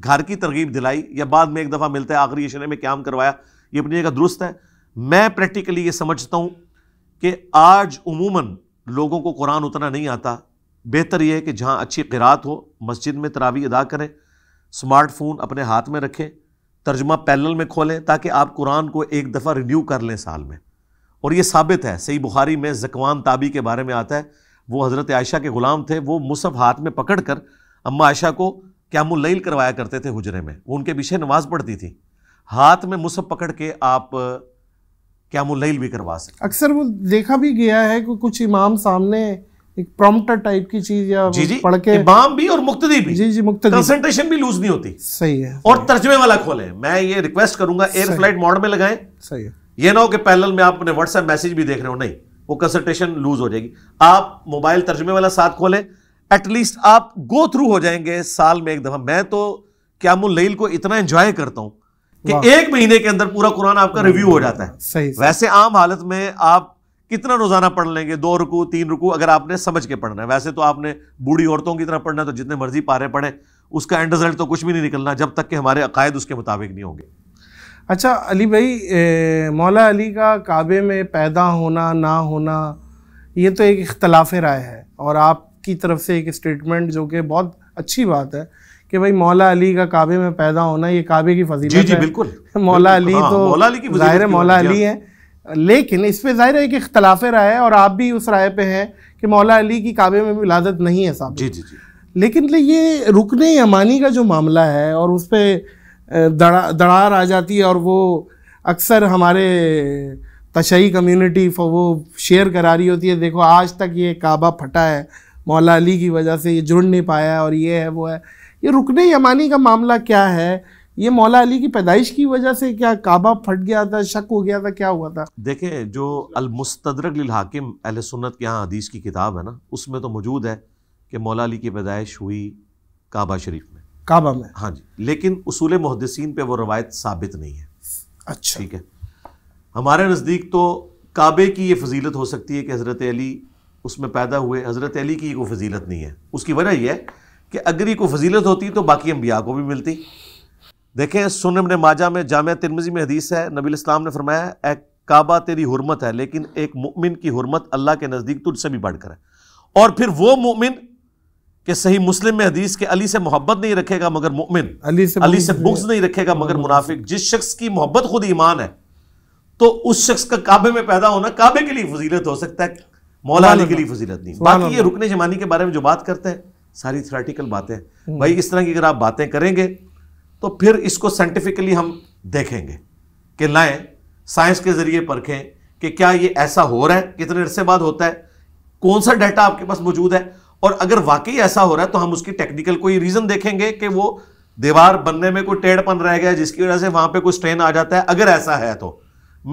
घर की तरगीब दिलाई या बाद में एक दफ़ा मिलता है आखिरी शरे में क्या करवाया ये अपनी जगह दुरुस्त है मैं प्रैक्टिकली ये समझता हूँ कि आज उमूमन लोगों को कुरान उतना नहीं आता बेहतर यह है कि जहाँ अच्छी किरात हो मस्जिद में तरावी अदा करें स्मार्टफोन अपने हाथ में रखें तर्जमा पैनल में खोलें ताकि आप कुरान को एक दफ़ा रिन्यू कर लें साल में और ये साबित है सही बुखारी में जकवान ताबी के बारे में आता है वो हज़रत आयशा के ग़ुलाम थे वो मुसफ़ हाथ में पकड़ कर अम्मा आयशा को क्यामुल्लैल करवाया करते थे हुजरे में वो उनके पीछे नमाज़ पढ़ती थी हाथ में मुसफ़ पकड़ के आप क्या मुलैल भी करवा सकते अक्सर वो देखा भी गया है कि कुछ इमाम सामने एक प्रॉम्प्टर टाइप की चीज या जी जी पढ़ के इमाम भी और मुक्तदी भी जी जी मुक्तदी कंसंट्रेशन भी लूज नहीं होती सही है और तर्जमे वाला खोले मैं ये रिक्वेस्ट करूंगा एयर फ्लाइट मोड में लगाए सही है ये ना हो कि पैनल में आप अपने व्हाट्सएप मैसेज भी देख रहे हो नहीं वो कंसल्टेशन लूज हो जाएगी आप मोबाइल तर्जमे वाला साथ खोलें एटलीस्ट आप गो थ्रू हो जाएंगे साल में एक दफा मैं तो क्या मुल को इतना एंजॉय करता हूं कि एक महीने के अंदर पूरा कुरान आपका रिव्यू हो जाता है सही, सही वैसे आम हालत में आप कितना रोजाना पढ़ लेंगे दो रुकू तीन रुकू अगर आपने समझ के पढ़ना है वैसे तो आपने बूढ़ी औरतों की तरह पढ़ना है तो जितने मर्जी पारे पढ़े उसका एंड रिजल्ट तो कुछ भी नहीं निकलना जब तक कि हमारे अकायद उसके मुताबिक नहीं होंगे अच्छा अली भाई मौला अली का काबे में पैदा होना ना होना ये तो एक इख्तलाफ राय है और आपकी तरफ से एक स्टेटमेंट जो कि बहुत अच्छी बात है कि भाई मौला अली का काबे में पैदा होना ये काबे की फजीलत जी जी बिल्कुल मौला अली हाँ, तो मौला अली जाहिर है मौला अली हाँ। है लेकिन इस पर जाहिर है एक इख्तलाफ राय है और आप भी उस राय पे हैं कि मौला अली की काबे में भी इलाजत नहीं है साहब जी जी जी लेकिन तो ये रुकने अमानी का जो मामला है और उस पर दड़ा दड़ार आ जाती है और वो अक्सर हमारे कम्यूनिटी कम्युनिटी वो शेयर करा रही होती है देखो आज तक ये काबा फटा है मौला अली की वजह से ये जुड़ नहीं पाया है और ये है वो है ये रुकन यमानी का मामला क्या है ये मौला अली की पैदाइश की वजह से क्या काबा फट गया था शक हो गया था क्या हुआ था देखे जो अलमुस्तरक हाकिम अहल सुन्नत के यहाँ हदीस की किताब है ना उसमें तो मौजूद है कि मौला अली की पैदाइश हुई काबा शरीफ में काबा में हाँ जी लेकिन उसूल मुहदसिन पे वो रवायत साबित नहीं है अच्छा ठीक है हमारे नज़दीक तो काबे की ये फजीलत हो सकती है कि हज़रत अली उसमें पैदा हुए हज़रत अली की वो फजीलत नहीं है उसकी वजह यह है कि अगरी को फजीलत होती तो बाकी अम्बिया को भी मिलती देखें सुनमन माजा में जाम तिरमजी में हदीस है नबी इस्लाम ने फरमाया ए काबा तेरी हरमत है लेकिन एक मुमिन की हरमत अल्लाह के नज़दीक तुझसे भी बढ़कर है और फिर वो मुमिन के सही मुस्लिम में हदीस के अली से मोहब्बत नहीं रखेगा मगर मुमिन अली से अली से बुक्स नहीं रखेगा मगर मुनाफिक जिस शख्स की मोहब्बत खुद ईमान है तो उस शख्स का काबे में पैदा होना काबे के लिए फजीलत हो सकता है मौला अली के लिए फजीलत नहीं बाकी ये रुकने जमानी के बारे में जो बात करते हैं सारी थ्रेटिकल बातें हम्म। भाई इस तरह की अगर आप बातें करेंगे तो फिर इसको साइंटिफिकली हम देखेंगे कि लाएं साइंस के ज़रिए परखें कि क्या ये ऐसा हो रहा है कितने अरसे बाद होता है कौन सा डाटा आपके पास मौजूद है और अगर वाकई ऐसा हो रहा है तो हम उसकी टेक्निकल कोई रीज़न देखेंगे कि वो दीवार बनने में कोई टेढ़पन रह गया जिसकी वजह से वहां पे कोई स्ट्रेन आ जाता है अगर ऐसा है तो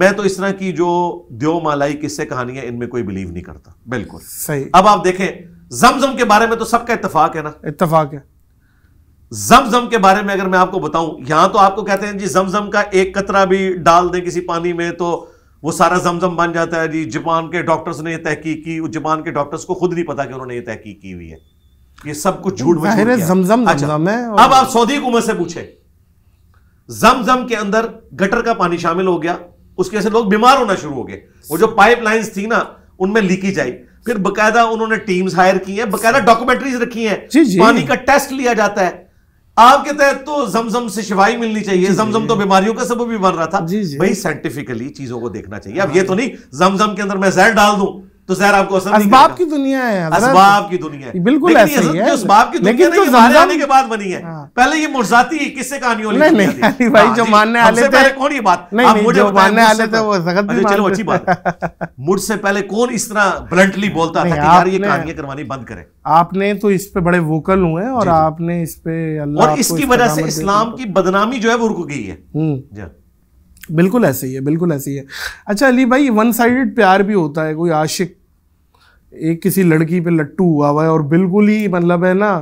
मैं तो इस तरह की जो मालाई किस्से कहानियां इनमें कोई बिलीव नहीं करता बिल्कुल सही अब आप देखें जमजम के बारे में तो सबका इतफाक है ना इतफाक है जमजम के बारे में अगर मैं आपको बताऊं यहां तो आपको कहते हैं जी जमजम का एक कतरा भी डाल दें किसी पानी में तो वो सारा जमजम बन जाता है जी जापान के डॉक्टर्स ने ये तहकीक की जापान के डॉक्टर्स को खुद नहीं पता कि उन्होंने ये तहकीक की हुई है ये सब कुछ झूठ में जमजम अच्छा, जमजम है अब आप सऊदी हुकूमत से पूछे जमजम के अंदर गटर का पानी शामिल हो गया उसके से लोग बीमार होना शुरू हो गए वो जो पाइपलाइंस थी ना उनमें लीकेज आई फिर बकायदा उन्होंने टीम्स हायर की हैं बकायदा डॉक्यूमेंट्रीज रखी हैं पानी का टेस्ट लिया जाता है आपके तहत तो जमजम से शिवाई मिलनी चाहिए जमजम तो बीमारियों का सबब भी बन रहा था भाई साइंटिफिकली चीजों को देखना चाहिए अब हाँ। ये तो नहीं जमजम के अंदर मैं जहर डाल दूं तो जहर आपको असर नहीं असबाब की दुनिया है असबाब की दुनिया है बिल्कुल ऐसा ही है असबाब की दुनिया जो हमारे आने के बाद बनी है हाँ। पहले ये मुर्जाती किससे कहानी वाली नहीं नहीं अली भाई हाँ जो मानने वाले थे पहले कौन ये बात आप मुझे मानने वाले थे वो सख्त भी चलो अच्छी बात मुझसे पहले कौन इस तरह ब्लंटली बोलता था कि यार ये कहानियां करवानी बंद करें आपने तो इस पे बड़े वोकल हुए और आपने इस पे अल्लाह और इसकी वजह से इस्लाम की बदनामी जो है वो रुक गई है हम्म। बिल्कुल ऐसे ही है बिल्कुल ऐसे ही है अच्छा अली भाई वन साइडेड प्यार भी होता है कोई आशिक एक किसी लड़की पे लट्टू हुआ हुआ है और बिल्कुल ही मतलब है ना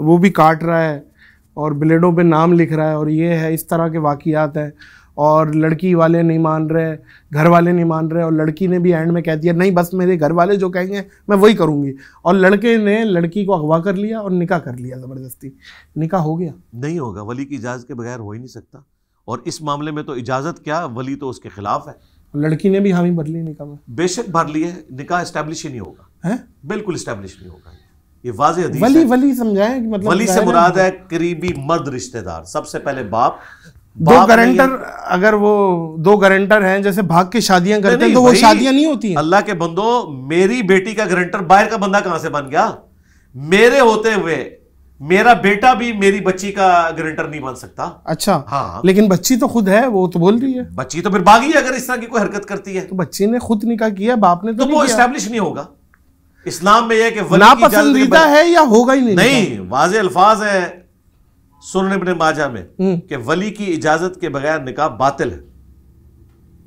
वो भी काट रहा है और ब्लेडों पे नाम लिख रहा है और ये है इस तरह के वाकियात हैं और लड़की वाले नहीं मान रहे घर वाले नहीं मान रहे और लड़की ने भी एंड में कह दिया नहीं बस मेरे घर वाले जो कहेंगे मैं वही करूँगी और लड़के ने लड़की को अगवा कर लिया और निकाह कर लिया ज़बरदस्ती निकाह हो गया नहीं होगा वली की इजाज़त के बगैर हो ही नहीं सकता और इस मामले में तो इजाज़त क्या वली तो उसके खिलाफ है लड़की ने भी हामी भर ली निकाह में बेशक भर लिए निका निकाह इस्टेब्लिश ही नहीं होगा है बिल्कुल स्टैब्लिश नहीं होगा ये वाजे हदीस वली वली समझाए मतलब वली से मुराद है करीबी मर्द रिश्तेदार सबसे पहले बाप दो गारंटर अगर वो दो गारंटर हैं जैसे भाग के शादियां करते हैं तो वो शादियां नहीं होती अल्लाह के बंदो मेरी बेटी का गारंटर बाहर का बंदा कहां से बन गया मेरे होते हुए मेरा बेटा भी मेरी बच्ची का गारंटर नहीं बन सकता अच्छा हाँ लेकिन बच्ची तो खुद है वो तो बोल रही है बच्ची तो फिर बागी अगर इस तरह की कोई हरकत करती है तो बच्ची ने खुद निकाह किया बाप ने तो, तो वो स्टैब्लिश नहीं होगा इस्लाम में यह कि नापसंदीदा है या होगा ही नहीं नहीं वाज अल्फाज है सुन अपने माजा में हम्म। कि वली की इजाजत के बगैर निकाह बातिल है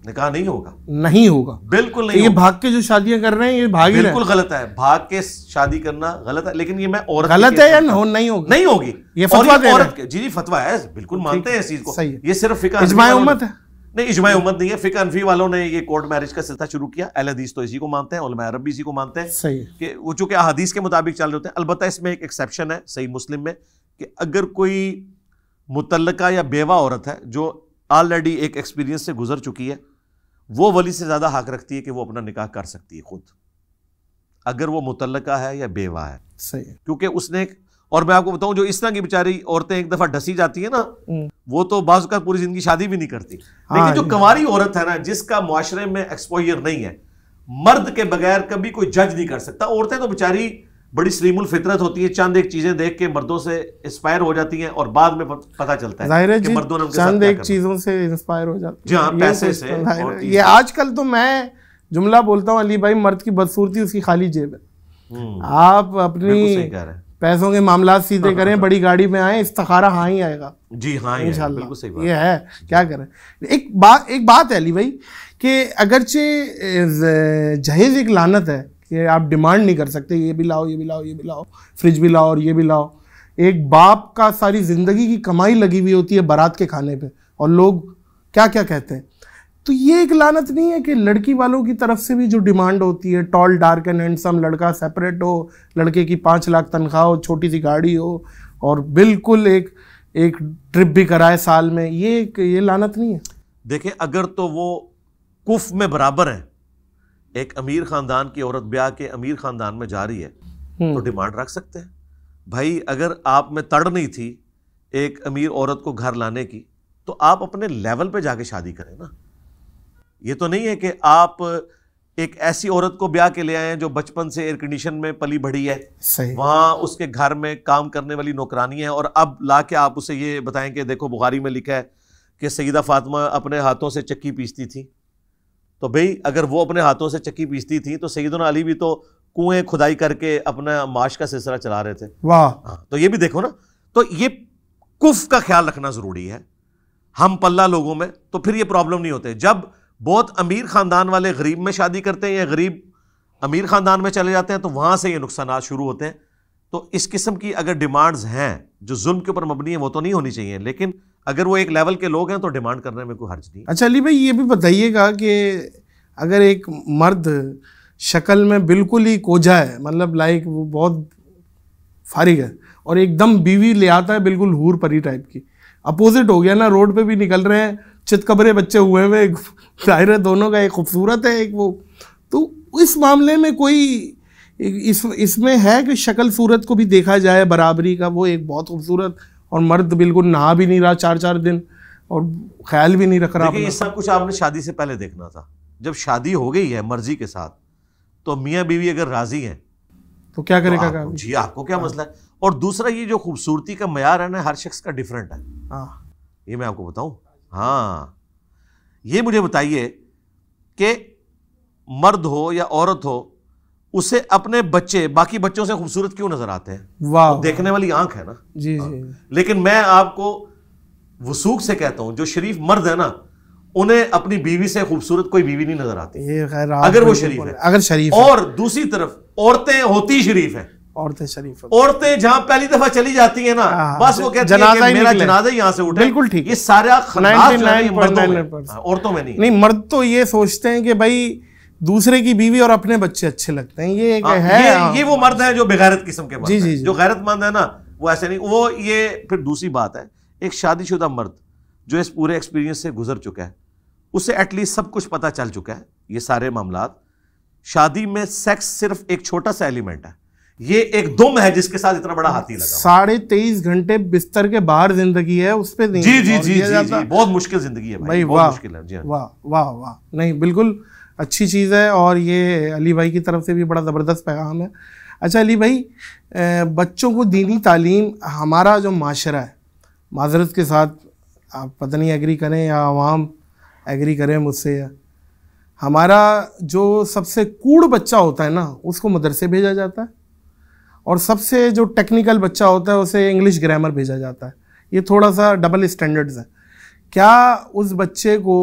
निकाह नहीं होगा नहीं होगा बिल्कुल नहीं ये भाग के जो शादियां कर रहे हैं ये भाग बिल्कुल गलत है भाग के शादी करना गलत है लेकिन ये मैं औरत गलत है या नहीं होगी नहीं होगी ये फतवा औरत जी जी फतवा है बिल्कुल मानते हैं इस चीज को ये सिर्फ फिका उम्मत है नहीं इजमा उम्मत नहीं है फिक अनफी वालों ने ये कोर्ट मैरिज का सिलसिला शुरू किया अहल हदीस तो इसी को मानते हैं उलमा अरब भी इसी को मानते हैं सही कि वो चूंकि अदीस के मुताबिक चल रहे होते हैं अलबत् इसमें एक एक्सेप्शन है सही मुस्लिम में कि अगर कोई मुतलका या बेवा औरत है जो ऑलरेडी एक एक्सपीरियंस से गुजर चुकी है वो वली से ज़्यादा हक रखती है कि वो अपना निकाह कर सकती है खुद अगर वो मुतलका है या बेवा है सही क्योंकि उसने एक और मैं आपको बताऊं जो इस तरह की बेचारी औरतें एक दफा ढसी जाती है ना हम्म। वो तो बाज का पूरी जिंदगी शादी भी नहीं करती हाँ, लेकिन जो कंवारी औरत है ना जिसका मुआरे में एक्सपोजर नहीं है मर्द के बगैर कभी कोई जज नहीं कर सकता औरतें तो बेचारी बड़ी सलीमुल फितरत होती है चंद एक चीजें देख के मर्दों से इंस्पायर हो जाती हैं और बाद में पता चलता है कि मर्दों ने चंद एक चीजों से इंस्पायर हो जाती जी हाँ पैसे से ये आजकल तो मैं जुमला बोलता हूँ अली भाई मर्द की बदसूरती उसकी खाली जेब है हम्म। आप अपनी पैसों के मामला सीधे हाँ, करें हाँ, बड़ी गाड़ी में आए इस्तारा हाँ ही आएगा जी हाँ बिल्कुल सही बात ये है क्या करें एक बात एक बात है अली भाई कि अगरचे जहेज एक लानत है कि आप डिमांड नहीं कर सकते ये भी लाओ ये भी लाओ ये भी लाओ फ्रिज भी लाओ और ये भी लाओ एक बाप का सारी ज़िंदगी की कमाई लगी हुई होती है बारात के खाने पर और लोग क्या क्या कहते हैं तो ये एक लानत नहीं है कि लड़की वालों की तरफ से भी जो डिमांड होती है टॉल डार्क एंड हैंडसम लड़का सेपरेट हो लड़के की पाँच लाख तनख्वाह हो छोटी सी गाड़ी हो और बिल्कुल एक एक ट्रिप भी कराए साल में ये एक ये लानत नहीं है देखें अगर तो वो कुफ में बराबर है एक अमीर ख़ानदान की औरत ब्याह के अमीर ख़ानदान में जा रही है तो हम्म। डिमांड रख सकते हैं भाई अगर आप में तड़ नहीं थी एक अमीर औरत को घर लाने की तो आप अपने लेवल पे जाके शादी करें ना ये तो नहीं है कि आप एक ऐसी औरत को ब्याह के ले आए जो बचपन से एयर कंडीशन में पली बढ़ी है वहां उसके घर में काम करने वाली नौकरानी है और अब ला के आप उसे ये बताएं कि देखो बुखारी में लिखा है कि सईदा फातिमा अपने हाथों से चक्की पीसती थी तो भाई अगर वो अपने हाथों से चक्की पीसती थी तो सईदन अली भी तो कुएं खुदाई करके अपना माश का सिलसिला चला रहे थे वाह हाँ, तो ये भी देखो ना तो ये कुफ का ख्याल रखना ज़रूरी है हम पल्ला लोगों में तो फिर ये प्रॉब्लम नहीं होते जब बहुत अमीर ख़ानदान वाले गरीब में शादी करते हैं या गरीब अमीर ख़ानदान में चले जाते हैं तो वहाँ से ये नुकसान शुरू होते हैं तो इस किस्म की अगर डिमांड्स हैं जो जुल्म के ऊपर मबनी है वो तो नहीं होनी चाहिए लेकिन अगर वो एक लेवल के लोग हैं तो डिमांड करने में कोई हर्ज नहीं अच्छा अली भाई ये भी बताइएगा कि अगर एक मर्द शक्ल में बिल्कुल ही कोजा है मतलब लाइक वो बहुत फारिग है और एकदम बीवी ले आता है बिल्कुल हूर परी टाइप की अपोजिट हो गया ना रोड पे भी निकल रहे हैं चितकबरे बच्चे हुए हुए एक जाहिर है दोनों का एक खूबसूरत है एक वो तो इस मामले में कोई इस इसमें है कि शक्ल सूरत को भी देखा जाए बराबरी का वो एक बहुत खूबसूरत और मर्द बिल्कुल नहा भी नहीं रहा चार चार दिन और ख्याल भी नहीं रख रहा ये सब कुछ आपने शादी से पहले देखना था जब शादी हो गई है मर्जी के साथ तो मियाँ बीवी अगर राजी हैं तो क्या करेगा तो आप, जी आपको क्या हाँ। मसला है और दूसरा ये जो खूबसूरती का मैार है ना हर शख्स का डिफरेंट है हाँ। ये मैं आपको बताऊँ हाँ ये मुझे बताइए कि मर्द हो या औरत हो उसे अपने बच्चे बाकी बच्चों से खूबसूरत क्यों नजर आते हैं वाह तो देखने वाली आंख है ना जी जी हाँ। लेकिन मैं आपको वसूख से कहता हूं जो शरीफ मर्द है ना उन्हें अपनी बीवी से खूबसूरत कोई बीवी नहीं नजर आती अगर वो शरीफ है अगर शरीफ और दूसरी तरफ औरतें होती शरीफ है औरतें शरीफ औरतें जहाँ पहली दफा चली जाती है ना हाँ। बस वो कहते जनाजा है मेरा जनाजा यहाँ से उठे बिल्कुल ठीक ये सारा हाँ, औरतों में नहीं नहीं मर्द तो ये सोचते हैं कि भाई दूसरे की बीवी और अपने बच्चे अच्छे लगते हैं ये एक हाँ, है ये, ये वो मर्द है जो बेगैरत किस्म के जी जी जो गैरतमंद है ना वो ऐसे नहीं वो ये फिर दूसरी बात है एक शादीशुदा मर्द जो इस पूरे एक्सपीरियंस से गुजर चुका है उसे एटलीस्ट सब कुछ पता चल चुका है ये सारे मामला शादी में सेक्स सिर्फ एक छोटा सा एलिमेंट है ये एक दुम है जिसके साथ इतना बड़ा हाथी लगा साढ़े तेईस घंटे बिस्तर के बाहर जिंदगी है उस पर जी जी जी जी, जी, जी बहुत मुश्किल जिंदगी है भाई, भाई बहुत मुश्किल है जी हाँ। वाह वाह वाह नहीं बिल्कुल अच्छी चीज़ है और ये अली भाई की तरफ से भी बड़ा ज़बरदस्त पैगाम है अच्छा अली भाई बच्चों को दीनी तालीम हमारा जो माशरा है माजरत के साथ आप पता नहीं एग्री करें या आवाम एग्री करें मुझसे या हमारा जो सबसे कूड़ बच्चा होता है ना उसको मदरसे भेजा जाता है और सबसे जो टेक्निकल बच्चा होता है उसे इंग्लिश ग्रामर भेजा जाता है ये थोड़ा सा डबल स्टैंडर्ड्स है क्या उस बच्चे को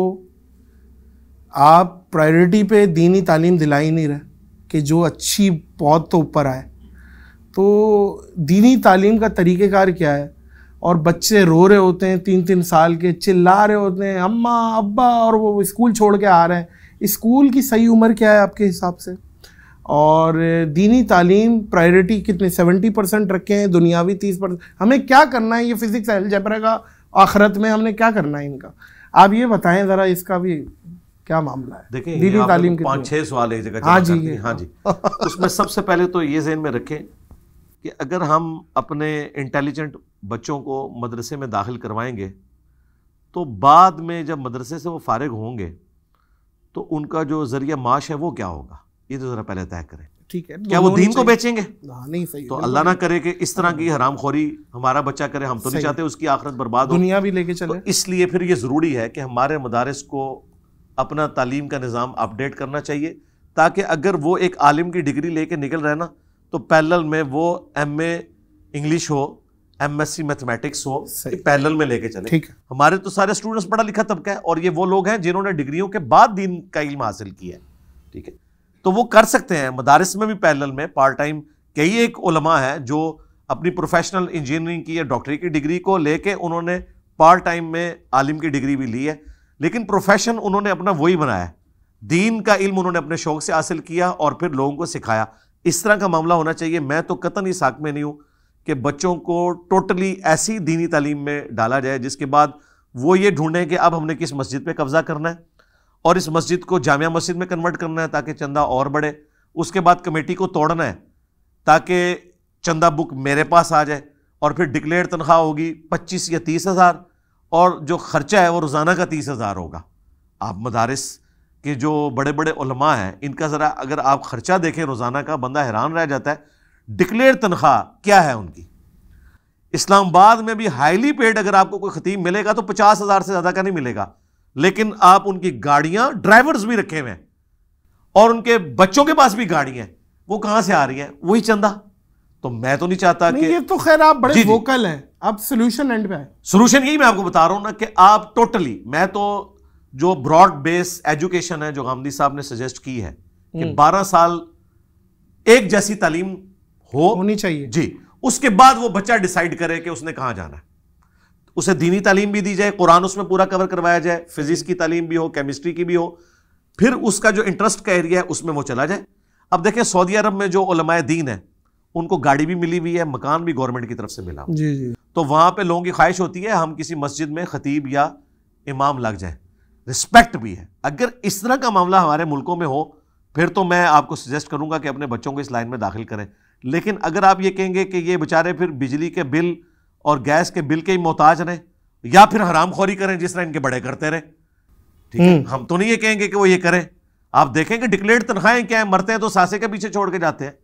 आप प्रायोरिटी पे दीनी तालीम दिला ही नहीं रहे कि जो अच्छी पौध तो ऊपर आए तो दीनी तालीम का तरीक़ेकार क्या है और बच्चे रो रहे होते हैं तीन तीन साल के चिल्ला रहे होते हैं अम्मा अब्बा और वो स्कूल छोड़ के आ रहे हैं स्कूल की सही उम्र क्या है आपके हिसाब से और दीनी तालीम प्रायोरिटी कितने सेवेंटी परसेंट रखे हैं दुनियावी तीस परसेंट हमें क्या करना है ये फिज़िक्स एलजेब्रा का आखरत में हमने क्या करना है इनका आप ये बताएं ज़रा इसका भी क्या मामला है देखिए दीनी तालीम के पाँच छः सवाल एक जगह हाँ जी हाँ जी हाँ। उसमें सबसे पहले तो ये जहन में रखें कि अगर हम अपने इंटेलिजेंट बच्चों को मदरसे में दाखिल करवाएंगे तो बाद में जब मदरसे से वो फारग होंगे तो उनका जो ज़रिया माश है वो क्या होगा ये तो जरा पहले तय करें ठीक है क्या वो दीन को बेचेंगे नहीं सही तो अल्लाह ना करे कि इस तरह की हाँ। हराम खोरी हमारा बच्चा करे हम तो नहीं चाहते उसकी आखिरत बर्बाद हो दुनिया भी लेके चले तो इसलिए फिर ये ज़रूरी है कि हमारे मदारस को अपना तालीम का निज़ाम अपडेट करना चाहिए ताकि अगर वो एक आलिम की डिग्री लेके निकल रहे ना तो पैरल में वो एम ए इंग्लिश हो एम एस सी मैथमेटिक्स हो पैरेलल में लेके चले ठीक है हमारे तो सारे स्टूडेंट्स पढ़ा लिखा तबका है और ये वो लोग हैं जिन्होंने डिग्रियों के बाद दिन का इल्म हासिल किया है ठीक है तो वो कर सकते हैं मदारस में भी पैरल में पार्ट टाइम कई एक उलमा हैं जो अपनी प्रोफेशनल इंजीनियरिंग की या डॉक्टरी की डिग्री को लेके उन्होंने पार्ट टाइम में आलिम की डिग्री भी ली है लेकिन प्रोफेशन उन्होंने अपना वही बनाया दीन का इल्म उन्होंने अपने शौक से हासिल किया और फिर लोगों को सिखाया इस तरह का मामला होना चाहिए मैं तो कतन इस हक में नहीं हूँ कि बच्चों को टोटली ऐसी दीनी तालीम में डाला जाए जिसके बाद वो ये ढूंढें कि अब हमने किस मस्जिद पर कब्ज़ा करना है और इस मस्जिद को जामिया मस्जिद में कन्वर्ट करना है ताकि चंदा और बढ़े उसके बाद कमेटी को तोड़ना है ताकि चंदा बुक मेरे पास आ जाए और फिर डिक्लेयर तनख्वाह होगी पच्चीस या तीस हज़ार और जो ख़र्चा है वो रोज़ाना का तीस हज़ार होगा आप मदारस के जो बड़े बड़े उलमा हैं इनका ज़रा अगर आप ख़र्चा देखें रोज़ाना का बंदा हैरान रह जाता है डिक्लेयर तनख्वाह क्या है उनकी इस्लामाबाद में भी हाईली पेड अगर आपको कोई ख़तीब मिलेगा तो पचास हज़ार से ज़्यादा का नहीं मिलेगा लेकिन आप उनकी गाड़ियां ड्राइवर्स भी रखे हुए हैं और उनके बच्चों के पास भी गाड़ियां हैं वो कहां से आ रही है वही चंदा तो मैं तो नहीं चाहता नहीं, कि ये तो खैर आप बड़े वोकल हैं आप सोल्यूशन एंड पे सोल्यूशन यही मैं आपको बता रहा हूं ना कि आप टोटली मैं तो जो ब्रॉड बेस एजुकेशन है जो गांधी साहब ने सजेस्ट की है कि हम्म। बारह साल एक जैसी तालीम हो होनी चाहिए जी उसके बाद वो बच्चा डिसाइड करे कि उसने कहां जाना है उसे दीनी तालीम भी दी जाए कुरान उसमें पूरा कवर करवाया जाए फिजिक्स की तालीम भी हो केमिस्ट्री की भी हो फिर उसका जो इंटरेस्ट का एरिया है उसमें वो चला जाए अब देखें सऊदी अरब में जो उलमाए दीन है उनको गाड़ी भी मिली हुई है मकान भी गवर्नमेंट की तरफ से मिला जी जी तो वहां पे लोगों की ख्वाहिश होती है हम किसी मस्जिद में खतीब या इमाम लग जाए रिस्पेक्ट भी है अगर इस तरह का मामला हमारे मुल्कों में हो फिर तो मैं आपको सजेस्ट करूंगा कि अपने बच्चों को इस लाइन में दाखिल करें लेकिन अगर आप ये कहेंगे कि ये बेचारे फिर बिजली के बिल और गैस के बिल के ही मोहताज रहे या फिर हराम खोरी करें जिस तरह इनके बड़े करते रहे ठीक है हम्म। हम तो नहीं ये कहेंगे कि वो ये करें आप देखेंगे डिक्लेयर तनख्वाहें क्या है मरते हैं तो सासे के पीछे छोड़ के जाते हैं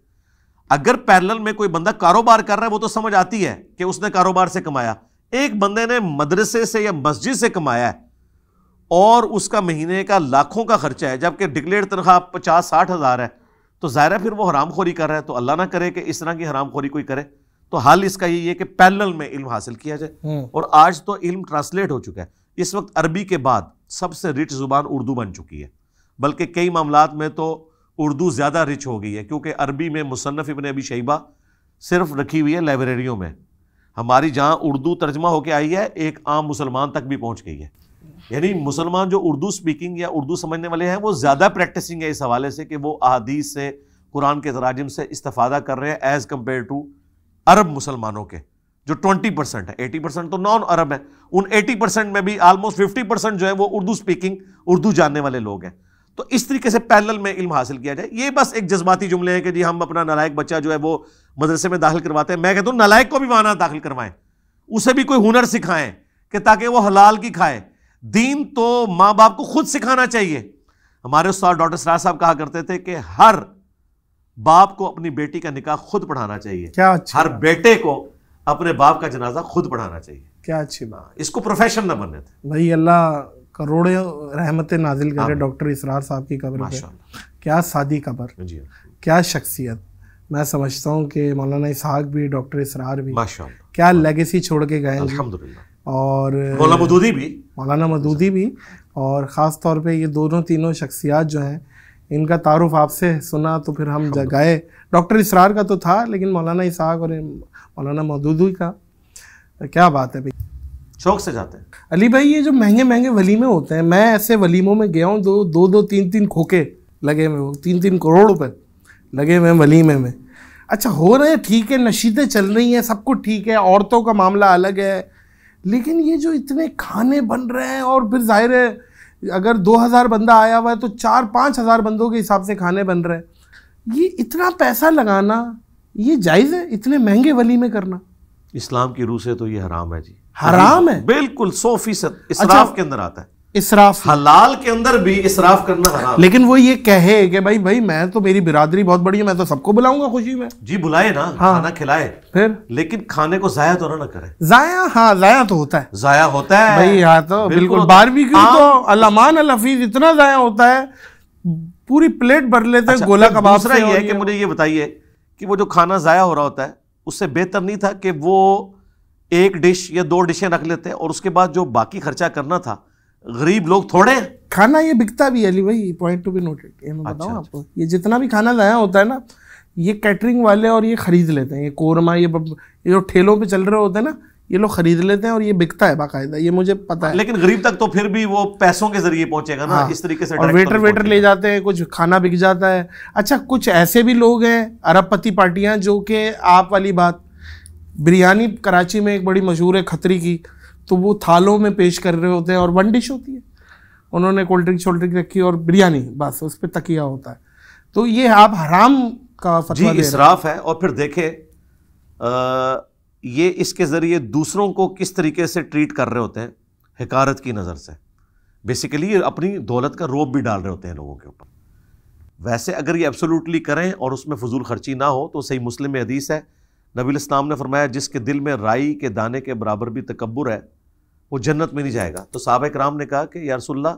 अगर पैरल में कोई बंदा कारोबार कर रहा है वो तो समझ आती है कि उसने कारोबार से कमाया एक बंदे ने मदरसे से या मस्जिद से कमाया है और उसका महीने का लाखों का खर्चा है जबकि डिक्लेयर तनख्वाह पचास साठ हज़ार है तो ज़ाहिर है फिर वो हराम खोरी कर रहा है तो अल्लाह ना करे कि इस तरह की हराम खोरी कोई करे तो हाल इसका यही है कि पैनल में इल्म हासिल किया जाए हम्म। और आज तो इल्म ट्रांसलेट हो चुका है इस वक्त अरबी के बाद सबसे रिच ज़ुबान उर्दू बन चुकी है बल्कि कई मामला में तो उर्दू ज़्यादा रिच हो गई है क्योंकि अरबी में मुसनफ़ इबन अबी शैबा सिर्फ रखी हुई है लाइब्रेरियों में हमारी जहाँ उर्दू तर्जमा होकर आई है एक आम मुसलमान तक भी पहुँच गई है यानी मुसलमान जो उर्दू स्पीकिंग या उर्दू समझने वाले हैं वो ज़्यादा प्रैक्टिसिंग है इस हवाले से कि वो अदीस से कुरान के तराजम से इस्तफादा कर रहे हैं एज़ कम्पेयर टू अरब मुसलमानों के जो 20 परसेंट है 80 परसेंट तो नॉन अरब है उन 80 परसेंट में भी ऑलमोस्ट 50 परसेंट जो है वो उर्दू स्पीकिंग उर्दू जानने वाले लोग हैं तो इस तरीके से पैनल में इल्म हासिल किया जाए ये बस एक जज्बाती जुमले हैं कि जी हम अपना नलायक बच्चा जो है वो मदरसे में दाखिल करवाते हैं मैं कहता हूँ नलायक को भी वहाँ दाखिल करवाएं उसे भी कोई हुनर सिखाएं कि ताकि वो हलाल की खाए दीन तो माँ बाप को खुद सिखाना चाहिए हमारे उस्ताद डॉक्टर सराज साहब कहा करते थे कि हर बाप को अपनी बेटी का निकाह खुद पढ़ाना चाहिए क्या अच्छा हर बेटे को अपने बाप का जनाजा खुद पढ़ाना चाहिए क्या अच्छी बात इसको प्रोफेशन ना बनने थे भाई अल्लाह करोड़ों रहमत नाजिल करे डॉक्टर इसरार साहब की कब्र पे क्या सादी कब्र हाँ हाँ क्या शख्सियत मैं समझता हूँ कि मौलाना इसहाक भी डॉक्टर इसरार भी क्या लेगेसी छोड़ के गए और मौलाना मदूदी भी मौलाना मदूदी भी और ख़ास तौर पे ये दोनों तीनों शख्सियात जो हैं इनका तारुफ आपसे सुना तो फिर हम जगाए डॉक्टर इसरार का तो था लेकिन मौलाना इसहाक और मौलाना मदूदी का क्या बात है भाई शौक से जाते हैं अली भाई ये जो महंगे महंगे वलीमे होते हैं मैं ऐसे वलीमों में गया हूँ दो दो दो तीन तीन खोके लगे हुए तीन तीन करोड़ रुपए लगे हुए वलीमे में अच्छा हो रहे ठीक है नशीदें चल रही हैं सब कुछ ठीक है औरतों का मामला अलग है लेकिन ये जो इतने खाने बन रहे हैं और फिर जाहिर है अगर 2000 बंदा आया हुआ है तो चार पाँच हज़ार बंदों के हिसाब से खाने बन रहे ये इतना पैसा लगाना ये जायज़ है इतने महंगे वली में करना इस्लाम की रूह से तो ये हराम है जी हराम है बिल्कुल सौ फीसद अच्छा, इसराफ अच्छा, के अंदर आता है इसराफ हलाल के अंदर भी इसराफ करना हराम लेकिन वो ये कहे कि भाई भाई मैं तो मेरी बिरादरी बहुत बड़ी है मैं तो सबको बुलाऊंगा खुशी में जी बुलाए ना हाँ। खाना खिलाए फिर लेकिन खाने को जाया तो ना ना करे जाया हाँ जाया तो होता है जाया होता है भाई हाँ तो बिल्कुल बारहवीं बारबेक्यू तो अलामान अलफीज इतना जाया होता है पूरी प्लेट भर लेते हैं अच्छा, गोला कबाब दूसरा ये है कि मुझे ये बताइए कि वो जो खाना जाया हो रहा होता है उससे बेहतर नहीं था कि वो एक डिश या दो डिशें रख लेते और उसके बाद जो बाकी खर्चा करना था गरीब लोग थोड़े खाना ये बिकता भी अली भाई पॉइंट टू बी नोटेड ये मैं बताऊँ अच्छा, आपको ये जितना भी खाना लाया होता है ना ये कैटरिंग वाले और ये खरीद लेते हैं ये कोरमा ये ये जो ठेलों पे चल रहे होते हैं ना ये लोग खरीद लेते हैं और ये बिकता है बाकायदा ये मुझे पता है लेकिन गरीब तक तो फिर भी वो पैसों के जरिए पहुंचेगा ना हाँ, इस तरीके से और वेटर तो वेटर ले जाते हैं कुछ खाना बिक जाता है अच्छा कुछ ऐसे भी लोग हैं अरबपति पार्टियां जो कि आप वाली बात बिरयानी कराची में एक बड़ी मशहूर है खतरी की तो वो थालों में पेश कर रहे होते हैं और वन डिश होती है उन्होंने कोल्ड ड्रिंक शोल्ड ड्रिंक रखी और बिरयानी बस उस पर तकिया होता है तो ये आप हराम का जी इसराफ है और फिर देखे आ, ये इसके ज़रिए दूसरों को किस तरीके से ट्रीट कर रहे होते हैं हकारत की नज़र से बेसिकली ये अपनी दौलत का रोप भी डाल रहे होते हैं लोगों के ऊपर वैसे अगर ये एब्सोल्युटली करें और उसमें फजूल खर्ची ना हो तो सही मुस्लिम हदीस है नबी इस्लाम ने फरमाया जिसके दिल में राई के दाने के बराबर भी तकबर है वो जन्नत में नहीं जाएगा तो साहब कराम ने कहा कि यारसोल्ला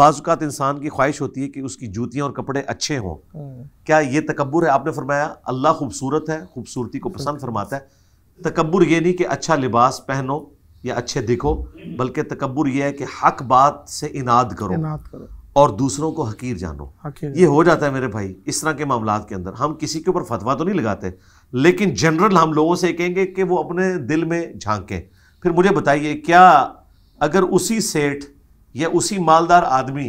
बाजुकात इंसान की ख्वाहिश होती है कि उसकी जूतियाँ और कपड़े अच्छे हों हम्म। क्या ये तकबर है आपने फरमाया अल्लाह खूबसूरत है खूबसूरती को पसंद फरमाता है तकबर ये नहीं कि अच्छा लिबास पहनो या अच्छे दिखो बल्कि तकबर यह है कि हक बात से इनाद करो इनाद करो और दूसरों को हकीर जानो हकीर ये हो जाता है मेरे भाई इस तरह के मामला के अंदर हम किसी के ऊपर फतवा तो नहीं लगाते लेकिन जनरल हम लोगों से कहेंगे कि वो अपने दिल में झांकें फिर मुझे बताइए क्या अगर उसी सेठ या उसी मालदार आदमी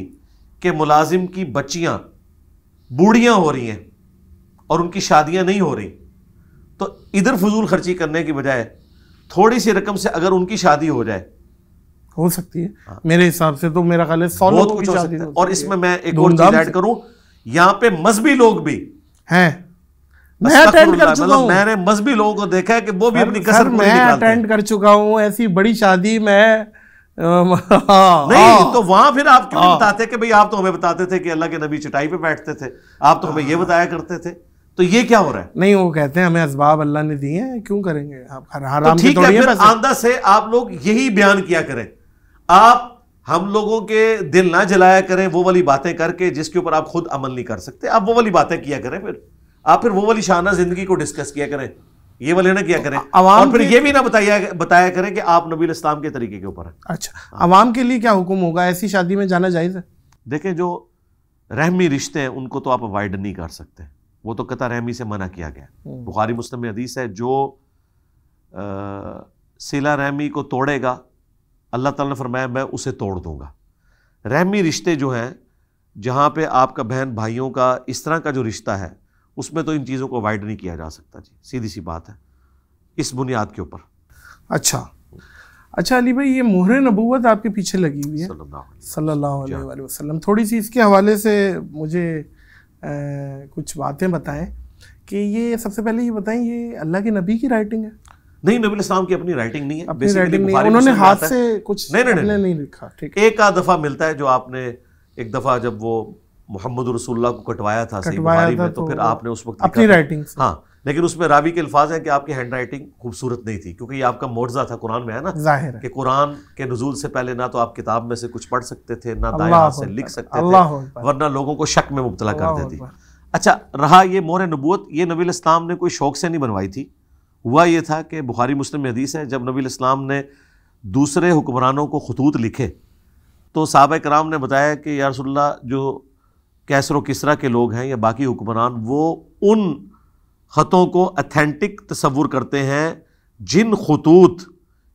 के मुलाजिम की बच्चियां बूढ़ियां हो रही हैं और उनकी शादियां नहीं हो रही तो इधर फजूल खर्ची करने की बजाय थोड़ी सी रकम से अगर उनकी शादी हो जाए हो सकती है हाँ। मेरे हिसाब से तो मेरा ख्याल है कुछ हो सकता है और इसमें मैं एक और चीज ऐड करूं यहां पे मजहबी लोग भी हैं मैं अटेंड कर मतलब चुका हूँ मैंने मजहबी लोगों को देखा है कि वो भी अपनी कसर मैं अटेंड कर चुका हूँ ऐसी बड़ी शादी में हाँ, नहीं हाँ। तो वहां फिर आप क्यों हाँ। बताते कि भाई आप तो हमें बताते थे कि अल्लाह के नबी चटाई पे बैठते थे आप तो हमें ये बताया करते थे तो ये क्या हो रहा है नहीं वो कहते हैं हमें असबाब अल्लाह ने दिए हैं क्यों करेंगे आप हराम तो ठीक तो है आंदा से आप लोग यही बयान किया करें आप हम लोगों के दिल ना जलाया करें वो वाली बातें करके जिसके ऊपर आप खुद अमल नहीं कर सकते आप वो वाली बातें किया करें फिर आप फिर वो वाली शाना जिंदगी को डिस्कस किया करें ये वाले ना किया करें आवाम फिर ये भी ना बताया बताया करें कि आप नबील इस्लाम के तरीके के ऊपर अच्छा आवाम के लिए क्या हुक्म होगा ऐसी शादी में जाना जायज़ है देखें जो रहमी रिश्ते हैं उनको तो आप अवॉइड नहीं कर सकते वो तो कतर रहमी से मना किया गया हम्म। बुखारी मुस्लिम हदीस है जो सिला रहमी को तोड़ेगा अल्लाह ताला ने फरमाया मैं उसे तोड़ दूंगा रहमी रिश्ते जो हैं जहाँ पे आपका बहन भाइयों का इस तरह का जो रिश्ता है उसमें तो इन चीज़ों को अवॉइड नहीं किया जा सकता जी सीधी सी बात है इस बुनियाद के ऊपर अच्छा अच्छा अली भाई ये मोहर नबूत आपके पीछे लगी हुई है सल्लल्लाहु अलैहि वसल्लम थोड़ी सी इसके हवाले से मुझे आ, कुछ बातें बताएं कि ये सबसे पहले ये बताएं ये अल्लाह के नबी की राइटिंग है नहीं नबी इस्लाम की अपनी राइटिंग नहीं है अपनी राइटिंग नहीं उन्होंने हाथ से कुछ नहीं नहीं नहीं लिखा ठीक एक आध दफ़ा मिलता है जो आपने एक दफ़ा जब वो मोहम्मद रसुल्ला को कटवाया था सही बुखारी में तो, तो फिर आपने उस वक्त अपनी राइटिंग हाँ लेकिन उसमें रावी के अल्फाज हैं कि आपकी हैंड राइटिंग खूबसूरत नहीं थी क्योंकि ये आपका मोर्जा था कुरान में है ना जाहिर है कि कुरान के नजूल से पहले ना तो आप किताब में से कुछ पढ़ सकते थे ना दाएं हाथ से लिख सकते थे वरना लोगों को शक में मुबतला कर देती अच्छा रहा ये मोर नबूत ये नबी इस्लाम ने कोई शौक से नहीं बनवाई थी हुआ ये था कि बुखारी मुस्लिम हदीस है जब नबी इस्लाम ने दूसरे हुक्मरानों को खतूत लिखे तो सहाब कराम ने बताया कि यारसोल्ला जो कैसर किसरा के लोग हैं या बाकी हुक्मरान वो उन ख़तों को अथेंटिक तस्वूर करते हैं जिन खतूत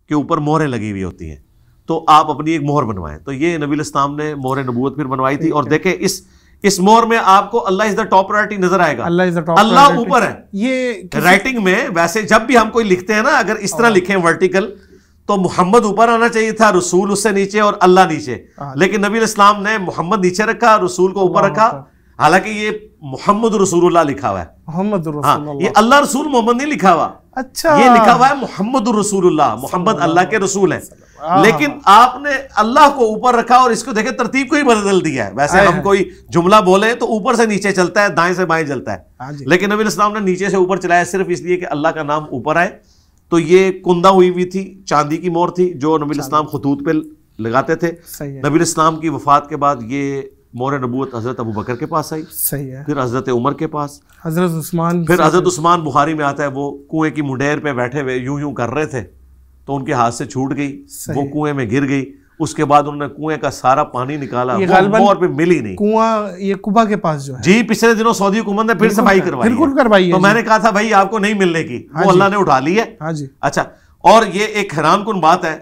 के ऊपर मोहरें लगी हुई होती हैं तो आप अपनी एक मोहर बनवाएं तो ये नबील इस्लाम ने मोहर नबूत फिर बनवाई थी और देखे इस इस मोहर में आपको Allah is the top priority नजर आएगा Allah is the top Allah ऊपर है ये राइटिंग में वैसे जब भी हम कोई लिखते हैं ना अगर इस तरह हाँ। लिखे वर्टिकल तो मोहम्मद ऊपर आना चाहिए था रसूल उससे नीचे और अल्लाह नीचे हाँ लेकिन नबी इस्लाम ने मोहम्मद नीचे रखा रसूल को ऊपर रखा हालांकि ये मोहम्मद रसूलुल्लाह लिखा हुआ है मोहम्मद हाँ, ये अल्लाह रसूल मोहम्मद नहीं लिखा हुआ अच्छा ये लिखा हुआ है मोहम्मद रसूलुल्लाह मोहम्मद अल्लाह के रसूल है लेकिन आपने अल्लाह को ऊपर रखा और इसको देखे तरतीब को ही बदल दिया है वैसे हम कोई जुमला बोले तो ऊपर से नीचे चलता है दाएं से बाएं चलता है हाँ लेकिन नबी इस्लाम ने नीचे से ऊपर चलाया सिर्फ इसलिए कि अल्लाह का नाम ऊपर आए तो ये कुंदा हुई हुई थी चांदी की मोर थी जो नबी इस्लाम खतूत पे लगाते थे नबी इस्लाम की वफात के बाद ये मोर नबूत हज़रत अबू बकर के पास आई सही है फिर हज़रत उमर के पास हज़रत उस्मान फिर हज़रत उस्मान बुखारी में आता है वो कुएं की मुंडेर पे बैठे हुए यूं यूं कर रहे थे तो उनके हाथ से छूट गई वो कुएं में गिर गई उसके बाद उन्होंने कुएं का सारा पानी निकाला ये और पे मिली नहीं कुआं ये कुबा के पास जो है जी पिछले दिनों सऊदी हुकूमत ने फिर सफाई करवाई बिल्कुल करवाई तो मैंने कहा था भाई आपको नहीं मिलने की हाँ वो अल्लाह ने उठा ली है हाँ अच्छा और ये एक हैरान कन बात है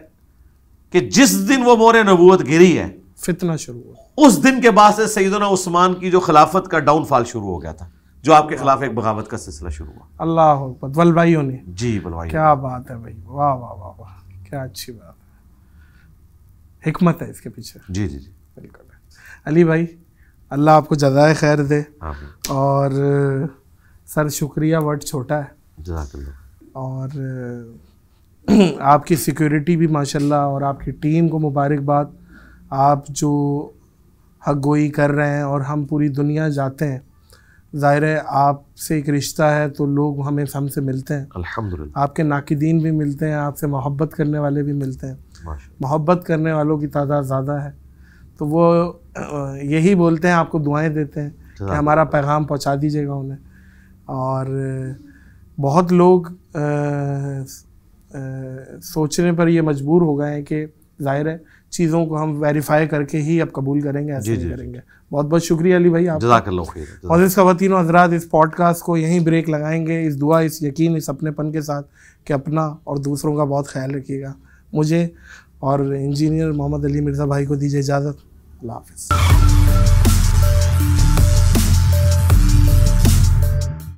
कि जिस दिन वो मोर नबूत गिरी है फितना शुरू हुआ उस दिन के बाद से सईदना उस्मान की जो खिलाफत का डाउनफॉल शुरू हो गया था जो आपके खिलाफ एक बगावत का सिलसिला शुरू हुआ अल्लाह वलवाइयों ने जी बलवाई क्या बात है भाई वाह वाह वाह वाह क्या अच्छी बात हमत है इसके पीछे जी जी जी बिल्कुल अली भाई अल्लाह आपको जजाय खैर दे और सर शुक्रिया वर्ड छोटा है और आपकी सिक्योरिटी भी माशाल्लाह और आपकी टीम को मुबारकबाद आप जो हक गोई कर रहे हैं और हम पूरी दुनिया जाते हैं ज़ाहिर है आपसे एक रिश्ता है तो लोग हमें हमसे मिलते हैं अल्हम्दुलिल्लाह आपके नाकदीन भी मिलते हैं आपसे मोहब्बत करने वाले भी मिलते हैं मोहब्बत करने वालों की तादाद ज़्यादा है तो वो यही बोलते हैं आपको दुआएं देते हैं कि हमारा पैगाम पहुंचा दीजिएगा उन्हें और बहुत लोग आ, आ, सोचने पर ये मजबूर हो गए हैं कि जाहिर है चीज़ों को हम वेरीफाई करके ही अब कबूल करेंगे ऐसे ही करेंगे बहुत बहुत शुक्रिया अली भाई आप और इस खातिन हजरात इस पॉडकास्ट को यहीं ब्रेक लगाएंगे इस दुआ इस यकीन इस अपनेपन के साथ कि अपना और दूसरों का बहुत ख्याल रखिएगा मुझे और इंजीनियर मोहम्मद अली मिर्ज़ा भाई को दीजिए इजाज़त अल्लाह हाफिज़